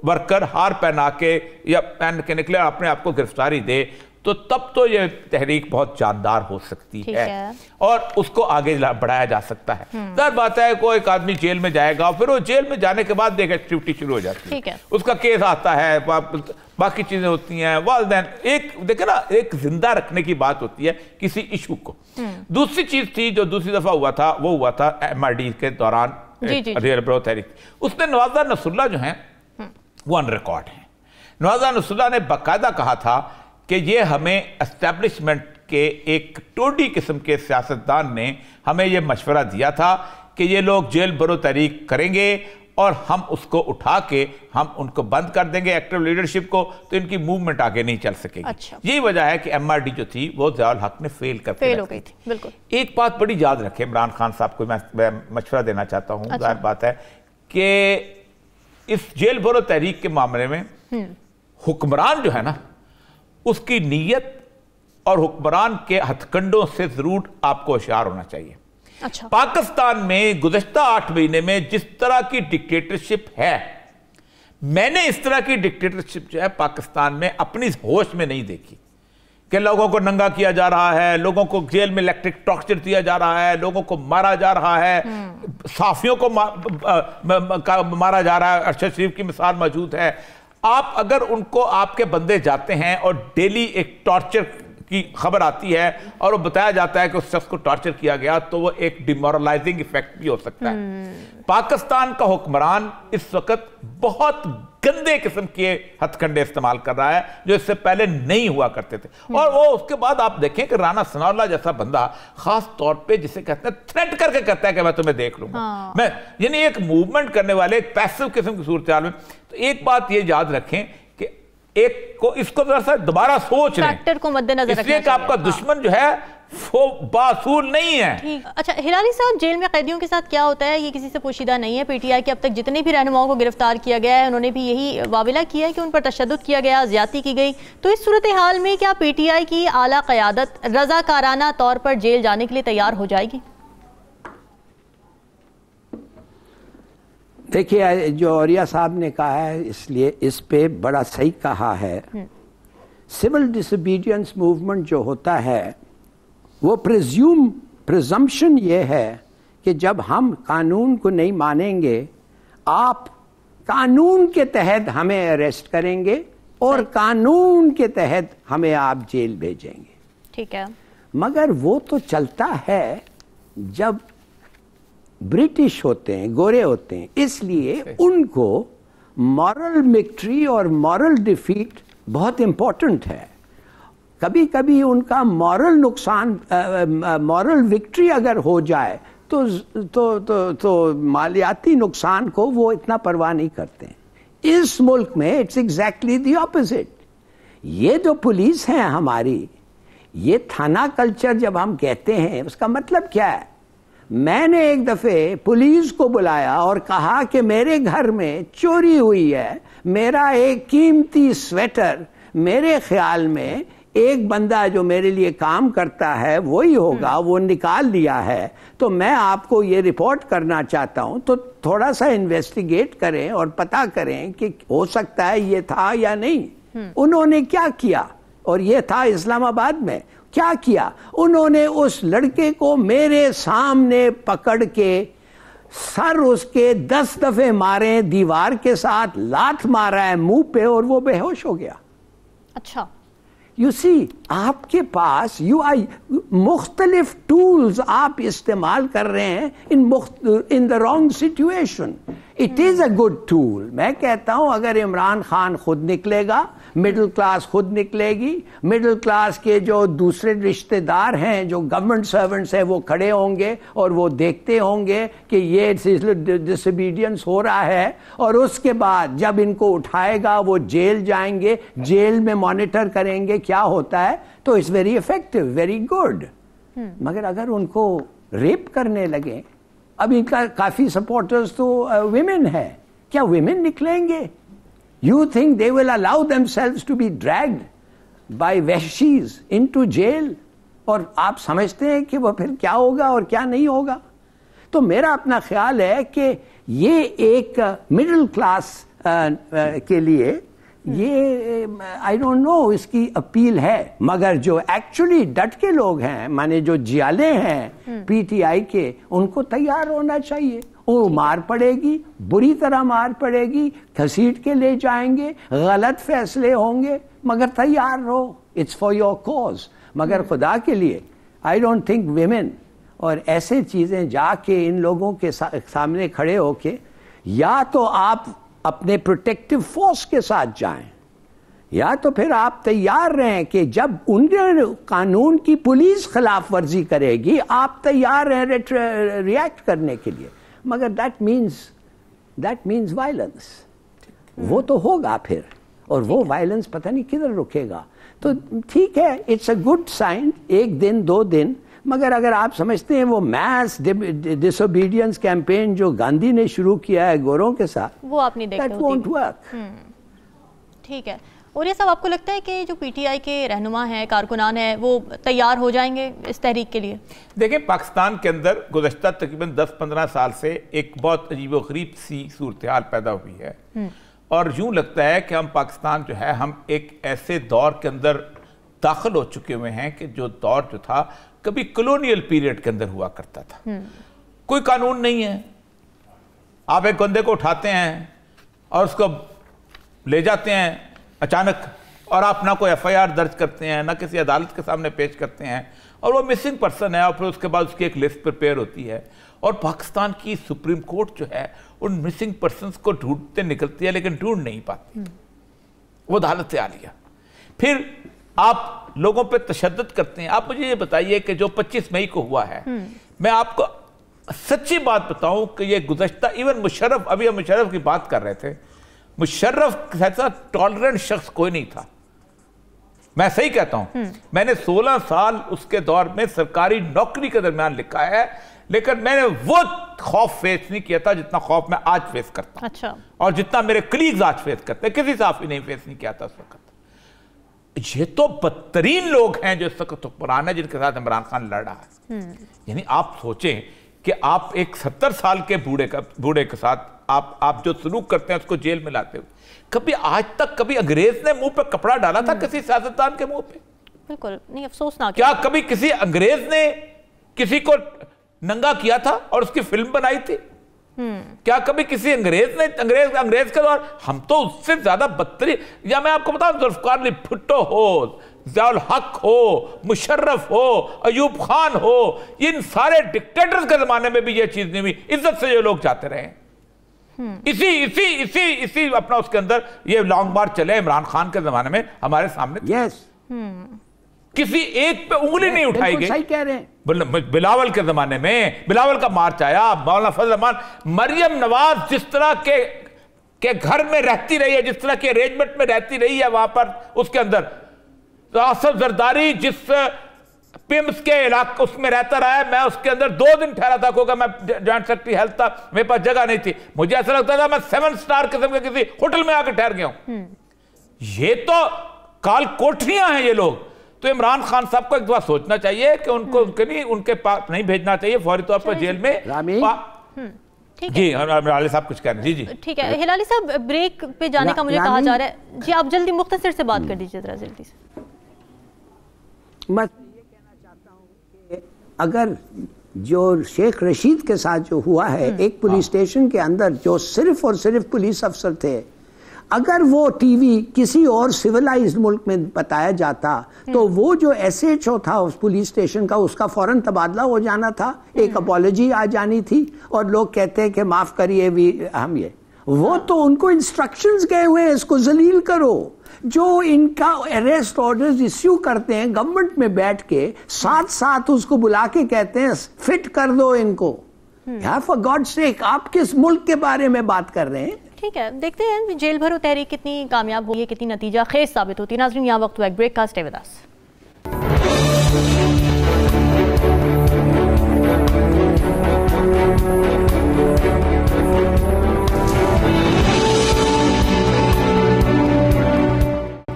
वर्कर हार पहना के या पहन के निकले अपने आप को गिरफ्तारी दे तो तब तो ये तहरीक बहुत जानदार हो सकती है।, है और उसको आगे बढ़ाया जा सकता है दर हम्म। बात है कोई एक आदमी जेल में जाएगा फिर वो जेल में जाने के बाद देखे एक्टिविटी शुरू हो जाती है उसका केस आता है बाकी चीज़ें होती हैं वाले एक देखे ना एक जिंदा रखने की बात होती है किसी इशू को हम्म। दूसरी चीज़ थी जो दूसरी दफ़ा हुआ था वो हुआ था एम के दौरान तहरीक उसने नवाजा नसुल्ला जो है हम्म। वो अनरिकॉर्ड रिकॉर्ड है नवाजा नसुल्ला ने बाकायदा कहा था कि ये हमें इस्टेब्लिशमेंट के एक टोडी किस्म के सियासतदान ने हमें ये मशवरा दिया था कि ये लोग जेल बरो तहरीक करेंगे और हम उसको उठा के हम उनको बंद कर देंगे एक्टिव लीडरशिप को तो इनकी मूवमेंट आगे नहीं चल सकेगी अच्छा। यही वजह है कि एमआरडी जो थी वो जयाल हक ने फेल कर फेल हो गई थी बिल्कुल एक बात बड़ी याद रखे इमरान खान साहब को मैं, मैं मशवरा देना चाहता हूँ अच्छा। बात है कि इस जेल भरो तहरीक के मामले में हम्म। हुक्मरान जो है ना उसकी नीयत और हुक्मरान के हथकंडों से जरूर आपको होशियार होना चाहिए अच्छा। पाकिस्तान में गुजशत आठ महीने में जिस तरह की डिक्टेटरशिप है मैंने इस तरह की डिक्टेटरशिप जो है पाकिस्तान में अपनी होश में नहीं देखी कि लोगों को नंगा किया जा रहा है लोगों को जेल में इलेक्ट्रिक टॉर्चर दिया जा रहा है लोगों को मारा जा रहा है
हम्म।
साफियों को मा, आ, मारा जा रहा है अरशद शरीफ की मिसाल मौजूद है आप अगर उनको आपके बंदे जाते हैं और डेली एक टॉर्चर की खबर आती है और वो बताया जाता है कि उस शख्स को टॉर्चर किया गया तो वो एक डिमोरलाइजिंग इफेक्ट भी हो सकता
है हम्म।
पाकिस्तान का हुक्मरान इस वक्त बहुत गंदे किस्म के हथकंडे इस्तेमाल कर रहा है जो इससे पहले नहीं हुआ करते थे हम्म। और वो उसके बाद आप देखें कि राणा सनाउल्ला जैसा बंदा खास तौर पे जिसे कहते हैं थ्रेट करके कहता है कि मैं तुम्हें देख लूंगा हाँ। मैं यानी एक मूवमेंट करने वाले एक पैसिव किस्म की सूरत में तो एक बात ये याद रखें एक को इसको तो दोबारा सोच फैक्टर
को मद्देनजर इसलिए कि आपका
दुश्मन जो है वो बासूर नहीं है
अच्छा हिलाली साहब जेल में कैदियों के साथ क्या होता है ये किसी से पोशीदा नहीं है पीटीआई के अब तक जितने भी रहनुमाओं को गिरफ्तार किया गया है उन्होंने भी यही वाविला किया है कि उन पर तशद किया गया ज्यादा की गई तो इस सूरत हाल में क्या पीटीआई की आला क्यादत रजाकाराना तौर पर जेल जाने के लिए तैयार हो जाएगी
देखिए जो औरिया साहब ने कहा है इसलिए इस पे बड़ा सही कहा है हम्म। सिविल डिसबीडियंस मूवमेंट जो होता है वो प्रिज्यूम प्रिजम्पशन ये है कि जब हम कानून को नहीं मानेंगे आप कानून के तहत हमें अरेस्ट करेंगे और कानून के तहत हमें आप जेल भेजेंगे ठीक है मगर वो तो चलता है जब ब्रिटिश होते हैं गोरे होते हैं इसलिए उनको मॉरल विक्ट्री और मॉरल डिफीट बहुत इम्पोर्टेंट है कभी कभी उनका मॉरल नुकसान मॉरल विक्ट्री अगर हो जाए तो तो तो, तो मालियाती नुकसान को वो इतना परवाह नहीं करते हैं। इस मुल्क में इट्स एग्जैक्टली दी ऑपोजिट ये जो पुलिस है हमारी ये थाना कल्चर जब हम कहते हैं उसका मतलब क्या है मैंने एक दफ़े पुलिस को बुलाया और कहा कि मेरे घर में चोरी हुई है मेरा एक कीमती स्वेटर मेरे ख्याल में एक बंदा जो मेरे लिए काम करता है वही होगा हम्म। वो निकाल लिया है तो मैं आपको ये रिपोर्ट करना चाहता हूँ तो थोड़ा सा इन्वेस्टिगेट करें और पता करें कि हो सकता है ये था या नहीं हम्म। उन्होंने क्या किया और ये था इस्लामाबाद में क्या किया उन्होंने उस लड़के को मेरे सामने पकड़ के सर उसके दस दफे मारे दीवार के साथ लात मारा है मुंह पे और वो बेहोश हो
गया अच्छा
यू सी आपके पास यू आई मुख्तलिफ टूल्स आप इस्तेमाल कर रहे हैं in in the wrong situation it is a good tool मैं कहता हूं अगर इमरान खान खुद निकलेगा मिडिल क्लास खुद निकलेगी मिडिल क्लास के जो दूसरे रिश्तेदार हैं जो गवर्नमेंट सर्वेंट्स हैं वो खड़े होंगे और वो देखते होंगे कि ये डिसबीडियंस हो रहा है और उसके बाद जब इनको उठाएगा वो जेल जाएंगे जेल में मॉनिटर करेंगे क्या होता है तो it's very effective very good मगर अगर उनको रेप करने लगे अब इनका काफ़ी सपोर्टर्स तो वेमेन है क्या वेमेन निकलेंगे you think they will allow themselves to be dragged by वैशीज इन टू जेल और आप समझते हैं कि वह फिर क्या होगा और क्या नहीं होगा तो मेरा अपना ख्याल है कि ये एक मिडिल क्लास के लिए ये आई डोंट नो इसकी अपील है मगर जो एक्चुअली डट के लोग हैं माने जो जियाले हैं पीटीआई हम्म। के उनको तैयार होना चाहिए वो मार पड़ेगी बुरी तरह मार पड़ेगी घसीट के ले जाएंगे गलत फैसले होंगे मगर तैयार रहो इट्स फॉर योर कॉज मगर हम्म। खुदा के लिए आई डोंट थिंक वेमेन और ऐसे चीज़ें जाके इन लोगों के सा, सामने खड़े होके या तो आप अपने प्रोटेक्टिव फोर्स के साथ जाएं या तो फिर आप तैयार रहें कि जब उन कानून की पुलिस खिलाफ वर्जी करेगी आप तैयार रहें रिएक्ट करने के लिए मगर that means that means violence वो तो होगा फिर और वो वायलेंस पता नहीं किधर रुकेगा तो ठीक है इट्स अ गुड साइन एक दिन दो दिन मगर अगर आप समझते हैं वो मैस डिसोबीडियंस कैंपेन जो गांधी ने शुरू किया है गोरों के साथ
वो आप नहीं देखते हम्म। ठीक है और ये सब आपको लगता है कि जो पीटीआई के रहनुमा हैं कारकुनान हैं वो तैयार हो जाएंगे इस तहरीक के लिए
देखिए पाकिस्तान के अंदर गुजशत तकरीबन 10-15 साल से एक बहुत अजीब गरीब सी सूरत हाल पैदा हुई है हम्म। और यूँ लगता है कि हम पाकिस्तान जो है हम एक ऐसे दौर के अंदर दाखिल हो चुके हुए हैं कि जो दौर जो था कभी कलोनियल पीरियड के अंदर हुआ करता था हम्म। कोई कानून नहीं है आप एक बंदे को उठाते हैं और उसको ले जाते हैं अचानक और आप ना कोई एफआईआर दर्ज करते हैं ना किसी अदालत के सामने पेश करते हैं और वो मिसिंग पर्सन है और फिर उसके बाद उसकी एक लिस्ट प्रिपेयर होती है और पाकिस्तान की सुप्रीम कोर्ट जो है उन मिसिंग पर्सन को ढूंढते निकलती है लेकिन ढूंढ नहीं पाती हम्म। वो अदालत से आ लिया फिर आप लोगों पर तशद करते हैं आप मुझे ये बताइए कि जो 25 मई को हुआ है हम्म। मैं आपको सच्ची बात बताऊं कि ये गुजशत इवन मुशर्रफ अभी हम मुशर्रफ की बात कर रहे थे मुशर्रफ जैसा टॉलरेंट शख्स कोई नहीं था मैं सही कहता हूं हम्म। मैंने 16 साल उसके दौर में सरकारी नौकरी के दरमियान लिखा है लेकिन मैंने वो खौफ फेस नहीं किया था जितना खौफ मैं आज फेस करता अच्छा और जितना मेरे कलीग्स आज फेस करते किसी साफ ही नहीं फेस नहीं किया था उस वक्त ये तो बदतरीन लोग हैं जो इस वक्त हुक्मरान तो है जिनके साथ इमरान खान लड़ रहा है हम्म। यानी आप सोचें कि आप एक सत्तर साल के बूढ़े का बूढ़े के साथ आप आप जो सलूक करते हैं उसको जेल में लाते हो कभी आज तक कभी अंग्रेज ने मुंह पे कपड़ा डाला था हम्म। किसी
सियासतदान के मुंह पे बिल्कुल नहीं अफसोस ना क्या कभी किसी
अंग्रेज ने किसी को नंगा किया था और उसकी फिल्म बनाई थी हम्म। क्या कभी किसी अंग्रेज ने अंग्रेज अंग्रेज का दौर हम तो उससे ज्यादा बदतरी या मैं आपको बताऊं जुल्फकार अली भुट्टो हो जयाल हक हो मुशर्रफ हो अयूब खान हो इन सारे डिक्टेटर्स के जमाने में भी यह चीज नहीं हुई इज्जत से ये लोग जाते रहे हम्म। इसी इसी इसी इसी अपना उसके अंदर ये लॉन्ग मार्च चले इमरान खान के जमाने में हमारे सामने यस yes. हम्म। किसी एक पे उंगली नहीं उठाई गई सही कह रहे हैं बिलावल के जमाने में बिलावल का मार्च आया मौलाना फजल रहमान मरियम नवाज जिस तरह के के घर में रहती रही है जिस तरह के अरेंजमेंट में रहती रही है वहां पर उसके अंदर आसफ जरदारी जिस पिम्स के इलाके उसमें रहता रहा है मैं उसके अंदर दो दिन ठहरा था क्योंकि मैं जॉइंट सेक्रेटरी हेल्थ था मेरे पास जगह नहीं थी मुझे ऐसा लगता था मैं सेवन स्टार किस्म के किसी होटल में आकर ठहर गया हूं
हम्म।
ये तो काल कोठरियां हैं ये लोग तो इमरान खान साहब को एक बार सोचना चाहिए कि उनको उनके हम्म। नहीं उनके पास नहीं भेजना चाहिए फौरी तौर पर जेल में जी हम्म, हिलाली साहब कुछ कह जी जी ठीक है
हिलाली साहब ब्रेक पे जाने का मुझे कहा जा रहा है जी आप जल्दी मुख्तर से बात कर दीजिए हम्म। जरा जल्दी से
मैं ये कहना चाहता
हूँ कि अगर जो शेख रशीद के साथ जो हुआ है एक पुलिस हाँ। स्टेशन के अंदर जो सिर्फ और सिर्फ पुलिस अफसर थे अगर वो टीवी किसी और सिविलाइज्ड मुल्क में बताया जाता हम्म। तो वो जो एस एच ओ था उस पुलिस स्टेशन का उसका फौरन तबादला हो जाना था एक अपॉलोजी हम्म। आ जानी थी और लोग कहते हैं कि माफ करिए भी हम ये वो हाँ। तो उनको इंस्ट्रक्शंस गए हुए हैं इसको जलील करो जो इनका अरेस्ट ऑर्डर्स इश्यू करते हैं गवर्नमेंट में बैठ के साथ साथ उसको बुला के कहते हैं फिट कर दो इनको फॉर गॉड सेक आप किस मुल्क के बारे में बात कर रहे हैं
ठीक है देखते हैं जेल भरो तहरीक कितनी कामयाब होगी कितनी नतीजा खेज साबित होती है नाजरीन यहाँ वक्त हुआ एक ब्रेक का स्टे विदास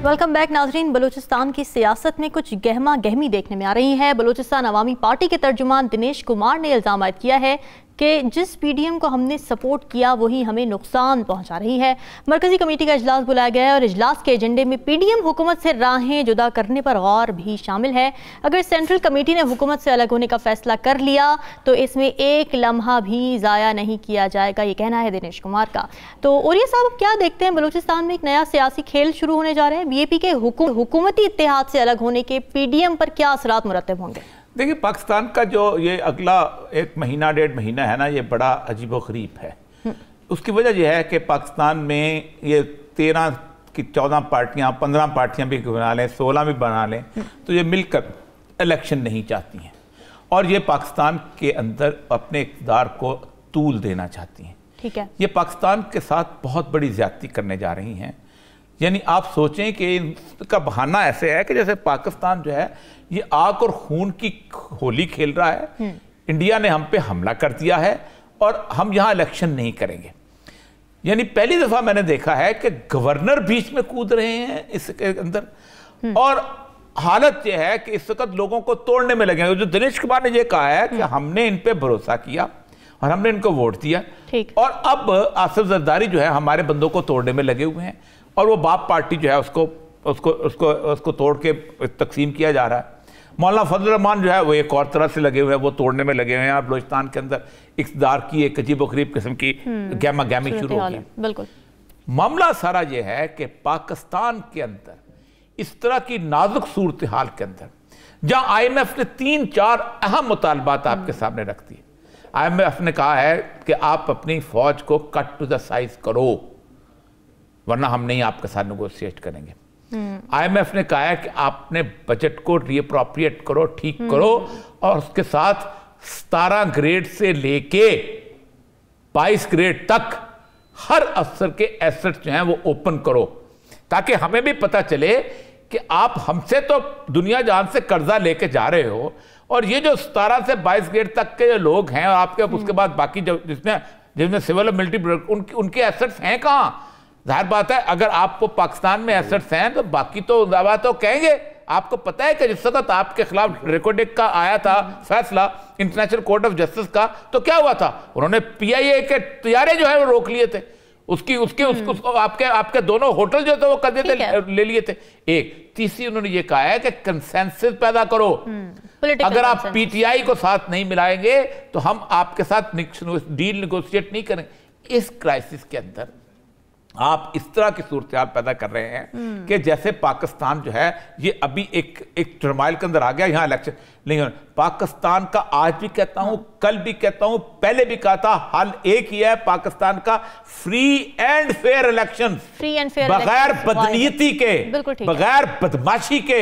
वेलकम बैक नाजरीन बलूचिस्तान की सियासत में कुछ गहमा गहमी देखने में आ रही है बलूचिस्तान अवामी पार्टी के तर्जुमान दिनेश कुमार ने इल्ज़ाम आयद किया है कि जिस पीडीएम को हमने सपोर्ट किया वही हमें नुकसान पहुंचा रही है मरकज़ी कमेटी का अजलास बुलाया गया है और अजलास के एजेंडे में पीडीएम हुकूमत से राहें जुदा करने पर गौर भी शामिल है अगर सेंट्रल कमेटी ने हुकूमत से अलग होने का फैसला कर लिया तो इसमें एक लम्हा भी ज़ाया नहीं किया जाएगा ये कहना है दिनेश कुमार का तो औरिया साहब अब क्या देखते हैं बलूचिस्तान में एक नया सियासी खेल शुरू होने जा रहे हैं बी ए पी के हुकूमती इतिहाद से अलग होने के पी डी एम पर क्या असरात मुरतब होंगे
देखिए पाकिस्तान का जो ये अगला एक महीना डेढ़ महीना है ना ये बड़ा अजीब गरीब है उसकी वजह यह है कि पाकिस्तान में ये तेरह की चौदह पार्टियां पंद्रह पार्टियां भी बना लें सोलह भी बना लें तो ये मिलकर इलेक्शन नहीं चाहती हैं और ये पाकिस्तान के अंदर अपने इकदार को तूल देना चाहती हैं ठीक है ये पाकिस्तान के साथ बहुत बड़ी ज्यादती करने जा रही हैं यानी आप सोचें कि इनका बहाना ऐसे है कि जैसे पाकिस्तान जो है ये आग और खून की होली खेल रहा है हम्म। इंडिया ने हम पे हमला कर दिया है और हम यहां इलेक्शन नहीं करेंगे यानी पहली दफ़ा मैंने देखा है कि गवर्नर बीच में कूद रहे हैं इसके अंदर हम्म। और हालत यह है कि इस वक्त लोगों को तोड़ने में लगे जो दिनेश कुमार ने यह कहा है कि हम्म। हमने इन पर भरोसा किया और हमने इनको वोट दिया और अब आसिफ जरदारी जो है हमारे बंदों को तोड़ने में लगे हुए हैं और वो बाप पार्टी जो है उसको उसको उसको उसको तोड़ के तकसीम किया जा रहा है मौलाना फजल रहमान जो है वो एक और तरह से लगे हुए हैं वो तोड़ने में लगे हुए हैं बलोचिस्तान के अंदर इकदार की एक अजीब वरीब किस्म की हम्म, गैमा गैमी शुरू होगी बिल्कुल मामला सारा यह है कि पाकिस्तान के अंदर इस तरह की नाजुक सूरत हाल के अंदर जहाँ आई एम एफ ने तीन चार अहम मुतालबात आपके हम्म। सामने रख दिए आई एम एफ ने कहा है कि आप अपनी फौज को कट टू द साइज करो वरना हम नहीं आपके साथ नगोशिएट करेंगे हम्म। आईएमएफ ने कहा है कि आपने बजट को रिप्रोप्रिएट करो ठीक हम्म। करो और उसके साथ सतारह ग्रेड से लेके बाईस ग्रेड तक हर अफसर के एसेट जो हैं वो ओपन करो ताकि हमें भी पता चले कि आप हमसे तो दुनिया जान से कर्जा लेके जा रहे हो और ये जो सतारह से बाईस ग्रेड तक के जो लोग हैं और आपके उसके हम्म। बाद बाकी जो जिसने जिसमें सिविल और मिलिट्री उनकी उनके एसेट्स हैं कहाँ जाहिर बात है अगर आपको पाकिस्तान में एसेट्स हैं तो बाकी तो दावा तो कहेंगे आपको पता है कि जिस वक्त आपके खिलाफ रिकॉर्डिक का आया था फैसला इंटरनेशनल कोर्ट ऑफ जस्टिस का तो क्या हुआ था उन्होंने पीआईए के तैयारे जो है वो रोक लिए थे उसकी उसके उसको, हम्म। आपके आपके दोनों होटल जो थे वो कर देते ले लिए थे एक तीसरी उन्होंने ये कहा है कि कंसेंसिस पैदा करो
हम्म, अगर आप
पीटीआई को साथ नहीं मिलाएंगे तो हम आपके साथ डील निगोशिएट नहीं करें इस क्राइसिस के अंदर आप इस तरह की सूरत पैदा कर रहे हैं हम्म। कि जैसे पाकिस्तान जो है ये अभी एक एक टर्माइल के अंदर आ गया यहाँ इलेक्शन नहीं पाकिस्तान का आज भी कहता हूँ हाँ। कल भी कहता हूँ पहले भी कहा था हाल एक ही है पाकिस्तान का free and fair election
free and fair बगैर बदनीति के बिल्कुल बगैर
बदमाशी के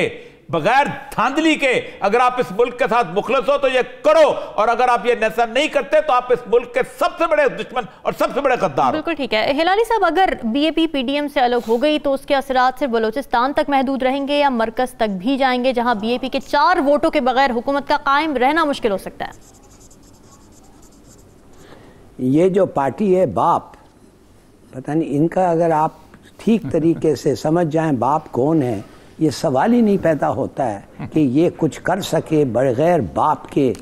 बगैर धांधली के अगर आप इस मुल्क के साथ मुखलस हो तो ये करो और अगर आप ये नशा नहीं करते तो आप इस मुल्क के सबसे बड़े दुश्मन और सबसे बड़े गद्दार बिल्कुल
ठीक है हिलाली साहब अगर बीएपी पीडीएम से अलग हो गई तो उसके असरात सिर्फ बलोचिस्तान तक महदूद रहेंगे या मरकज तक भी जाएंगे जहां बीएपी के चार वोटों के बगैर हुकूमत का कायम रहना मुश्किल हो सकता है
ये जो पार्टी है बाप पता नहीं इनका अगर आप ठीक तरीके से समझ जाएं बाप कौन है ये सवाल ही नहीं पैदा होता है हम्म। कि ये कुछ कर सके बगैर बाप के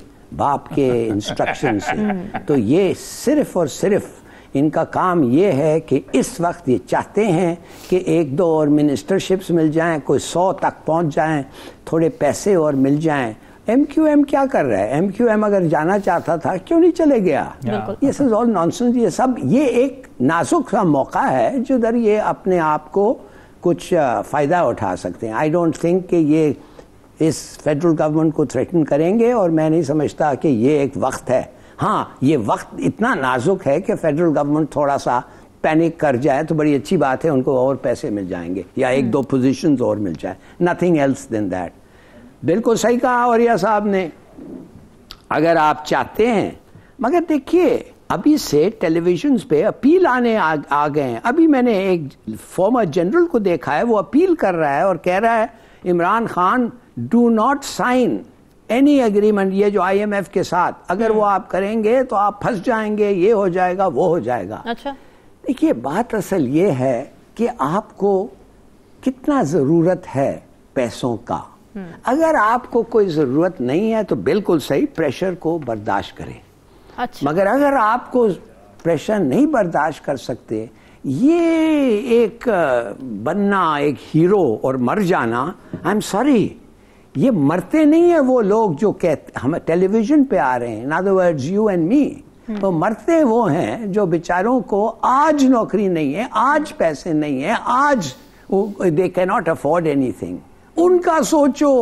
बाप के इंस्ट्रक्शन से हम्म। तो ये सिर्फ और सिर्फ इनका काम ये है कि इस वक्त ये चाहते हैं कि एक दो और मिनिस्टरशिप्स मिल जाएं कोई सौ तक पहुंच जाएं थोड़े पैसे और मिल जाएं एम क्यू एम क्या कर रहा है एम क्यू एम अगर जाना चाहता था क्यों नहीं चले गया ये सब ऑल नॉनसेंस ये सब ये एक नाजुक सा मौका है जो दर ये अपने आप को कुछ फ़ायदा उठा सकते हैं आई डोंट थिंक कि ये इस फेडरल गवर्नमेंट को थ्रेटन करेंगे और मैं नहीं समझता कि ये एक वक्त है हाँ ये वक्त इतना नाजुक है कि फेडरल गवर्नमेंट थोड़ा सा पैनिक कर जाए तो बड़ी अच्छी बात है उनको और पैसे मिल जाएंगे या एक हम्म। दो पोजीशन और मिल जाए नथिंग एल्स देन दैट बिल्कुल सही कहा और साहब ने अगर आप चाहते हैं मगर देखिए अभी से टेलीविजन पे अपील आने आ, आ गए हैं अभी मैंने एक फॉर्मर जनरल को देखा है वो अपील कर रहा है और कह रहा है Imran Khan do not sign any agreement ये जो आईएमएफ के साथ अगर वो हम्म। आप करेंगे तो आप फंस जाएंगे ये हो जाएगा वो हो जाएगा अच्छा देखिए बात असल ये है कि आपको कितना ज़रूरत है पैसों का हम्म। अगर आपको कोई ज़रूरत नहीं है तो बिल्कुल सही प्रेशर को बर्दाश्त करें अच्छा। मगर अगर आपको प्रेशर नहीं बर्दाश्त कर सकते ये एक बनना एक हीरो और मर जाना आई एम सॉरी ये मरते नहीं है वो लोग जो कहते हम टेलीविजन पे आ रहे हैं ना other words you and me तो मरते वो हैं जो बेचारों को आज नौकरी नहीं है आज पैसे नहीं है आज they not afford anything उनका सोचो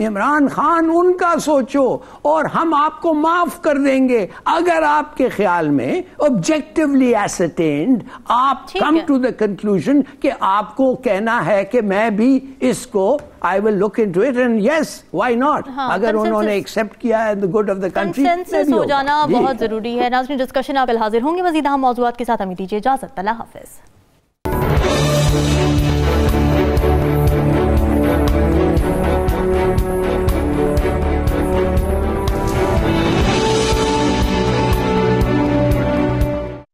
इमरान खान उनका सोचो और हम आपको माफ कर देंगे अगर आपके ख्याल में ऑब्जेक्टिवली एसेटेंड आप कम टू द कंक्लूजन कि आपको कहना है कि मैं भी इसको I will look into it and yes why not अगर उन्होंने एक्सेप्ट किया है the good of the country हो जाना बहुत जरूरी
है नाजरीन डिस्कशन आप हाजिर होंगे मजीद हम मौजूद के साथ हमें दीजिए इजाजत अल्लाह हाफिज